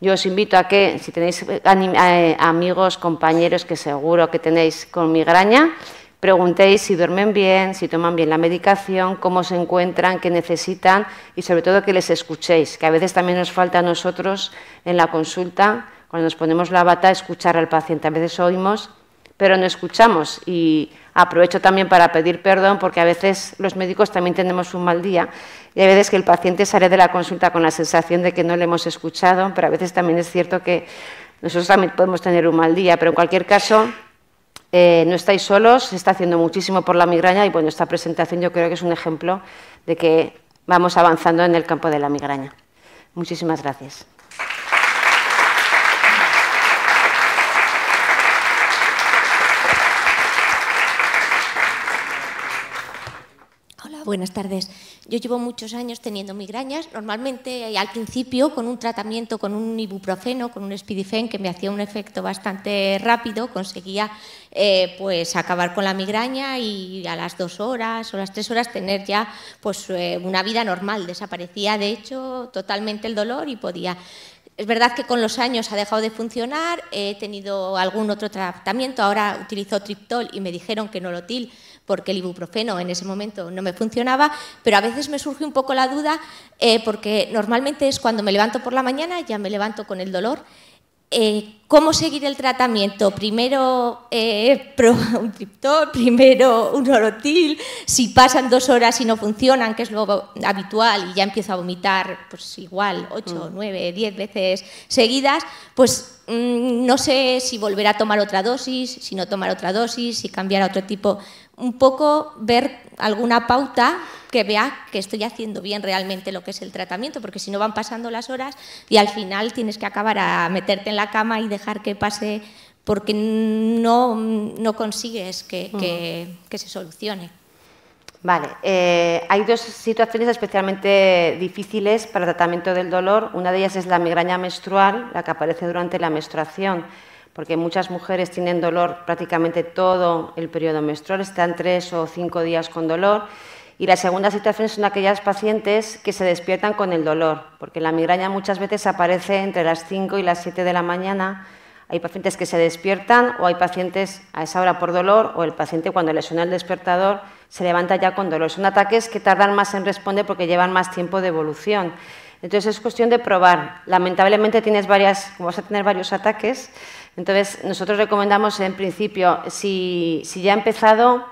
Yo os invito a que, si tenéis eh, amigos, compañeros que seguro que tenéis con migraña, preguntéis si duermen bien, si toman bien la medicación, cómo se encuentran, qué necesitan y sobre todo que les escuchéis, que a veces también nos falta a nosotros en la consulta, cuando nos ponemos la bata, escuchar al paciente. A veces oímos, pero no escuchamos y aprovecho también para pedir perdón porque a veces los médicos también tenemos un mal día y hay veces que el paciente sale de la consulta con la sensación de que no le hemos escuchado, pero a veces también es cierto que nosotros también podemos tener un mal día, pero en cualquier caso eh, no estáis solos, se está haciendo muchísimo por la migraña y bueno, esta presentación yo creo que es un ejemplo de que vamos avanzando en el campo de la migraña. Muchísimas gracias. Hola, buenas tardes. Yo llevo muchos años teniendo migrañas, normalmente eh, al principio con un tratamiento, con un ibuprofeno, con un Spidifen, que me hacía un efecto bastante rápido, conseguía eh, pues acabar con la migraña y a las dos horas o las tres horas tener ya pues eh, una vida normal. Desaparecía de hecho totalmente el dolor y podía es verdad que con los años ha dejado de funcionar, he tenido algún otro tratamiento, ahora utilizo triptol y me dijeron que no lo til porque el ibuprofeno en ese momento no me funcionaba, pero a veces me surge un poco la duda eh, porque normalmente es cuando me levanto por la mañana, ya me levanto con el dolor. Eh, ¿Cómo seguir el tratamiento? Primero eh, pro, un triptor, primero un orotil, si pasan dos horas y no funcionan, que es lo habitual, y ya empiezo a vomitar, pues igual, ocho, mm. nueve, diez veces seguidas, pues mm, no sé si volver a tomar otra dosis, si no tomar otra dosis, si cambiar a otro tipo un poco ver alguna pauta que vea que estoy haciendo bien realmente lo que es el tratamiento, porque si no van pasando las horas y al final tienes que acabar a meterte en la cama y dejar que pase porque no, no consigues que, mm. se solucione. Vale, eh, hay dos situaciones especialmente difíciles para tratamiento del dolor. Una de ellas es la migraña menstrual, la que aparece durante la menstruación porque muchas mujeres tienen dolor prácticamente todo el periodo menstrual, están tres o cinco días con dolor. Y la segunda situación son aquellas pacientes que se despiertan con el dolor, porque la migraña muchas veces aparece entre las 5 y las 7 de la mañana. Hay pacientes que se despiertan o hay pacientes a esa hora por dolor o el paciente cuando le suena el despertador se levanta ya con dolor. Son ataques que tardan más en responder porque llevan más tiempo de evolución. Entonces es cuestión de probar. Lamentablemente tienes varias, vas a tener varios ataques, entonces, nosotros recomendamos en principio, si, ya ha empezado,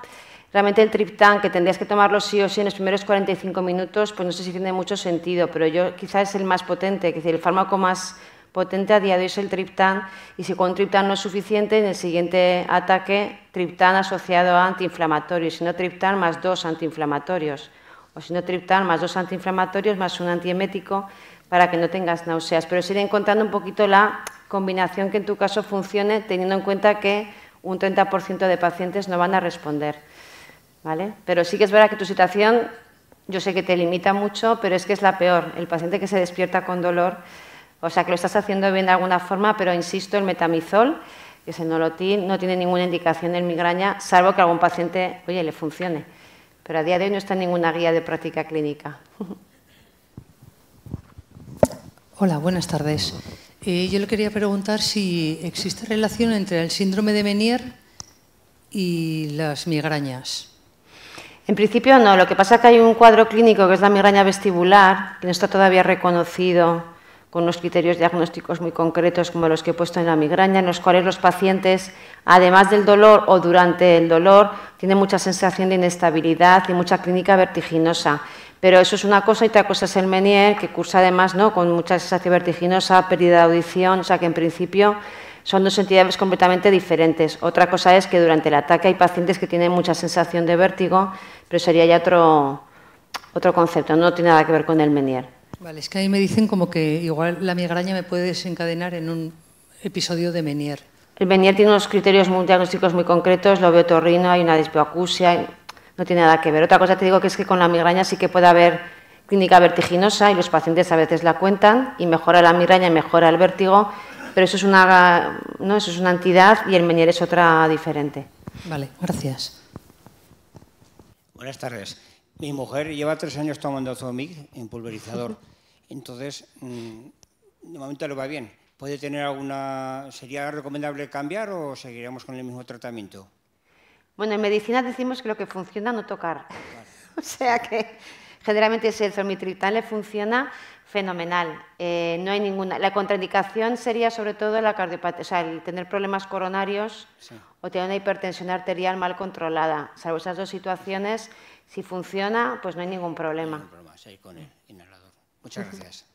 realmente el triptán, que tendrías que tomarlo sí o sí en los primeros 45 minutos, pues no sé si tiene mucho sentido, pero yo quizás es el más potente, es decir, el fármaco más potente a día de hoy es el triptán, y si con triptán no es suficiente, en el siguiente ataque, triptán asociado a antiinflamatorio, si no triptán, más dos antiinflamatorios, o si no triptán, más dos antiinflamatorios, más un antiemético, para que no tengas náuseas, pero se ir encontrando un poquito la combinación que en tu caso funcione, teniendo en cuenta que un 30% de pacientes no van a responder. ¿vale? Pero sí que es verdad que tu situación, yo sé que te limita mucho, pero es que es la peor. El paciente que se despierta con dolor, o sea que lo estás haciendo bien de alguna forma, pero insisto, el metamizol, que es el no tiene ninguna indicación en migraña, salvo que algún paciente, oye, le funcione. Pero a día de hoy no está en ninguna guía de práctica clínica. Hola, buenas tardes. Eh, yo le quería preguntar si existe relación entre el síndrome de Menier y las migrañas. En principio no, lo que pasa es que hay un cuadro clínico que es la migraña vestibular, que no está todavía reconocido con unos criterios diagnósticos muy concretos como los que he puesto en la migraña, en los cuales los pacientes, además del dolor o durante el dolor, tienen mucha sensación de inestabilidad y mucha clínica vertiginosa. Pero eso es una cosa y otra cosa es el Menier, que cursa además ¿no? con mucha sensación vertiginosa, pérdida de audición, o sea que en principio son dos entidades completamente diferentes. Otra cosa es que durante el ataque hay pacientes que tienen mucha sensación de vértigo, pero sería ya otro, otro concepto, no tiene nada que ver con el Menier. Vale, es que ahí me dicen como que igual la migraña me puede desencadenar en un episodio de Menier. El Menier tiene unos criterios diagnósticos muy concretos, lo veo torrino, hay una disbioacusia, no tiene nada que ver. Otra cosa te digo que es que con la migraña sí que puede haber clínica vertiginosa y los pacientes a veces la cuentan y mejora la migraña y mejora el vértigo, pero eso es una, no, eso es una entidad y el Menier es otra diferente. Vale, gracias. Buenas tardes. Mi mujer lleva tres años tomando Zomig en pulverizador. Entonces, mm, de momento le va bien. ¿Puede tener alguna... ¿Sería recomendable cambiar o seguiremos con el mismo tratamiento? Bueno, en medicina decimos que lo que funciona no tocar. o sea que generalmente si el zormitriptán le funciona, fenomenal. Eh, no hay ninguna. La contraindicación sería sobre todo la cardiopatía, o sea, el tener problemas coronarios o tener una hipertensión arterial mal controlada. Salvo esas dos situaciones, si funciona, pues no hay ningún problema. con el inhalador. Muchas gracias.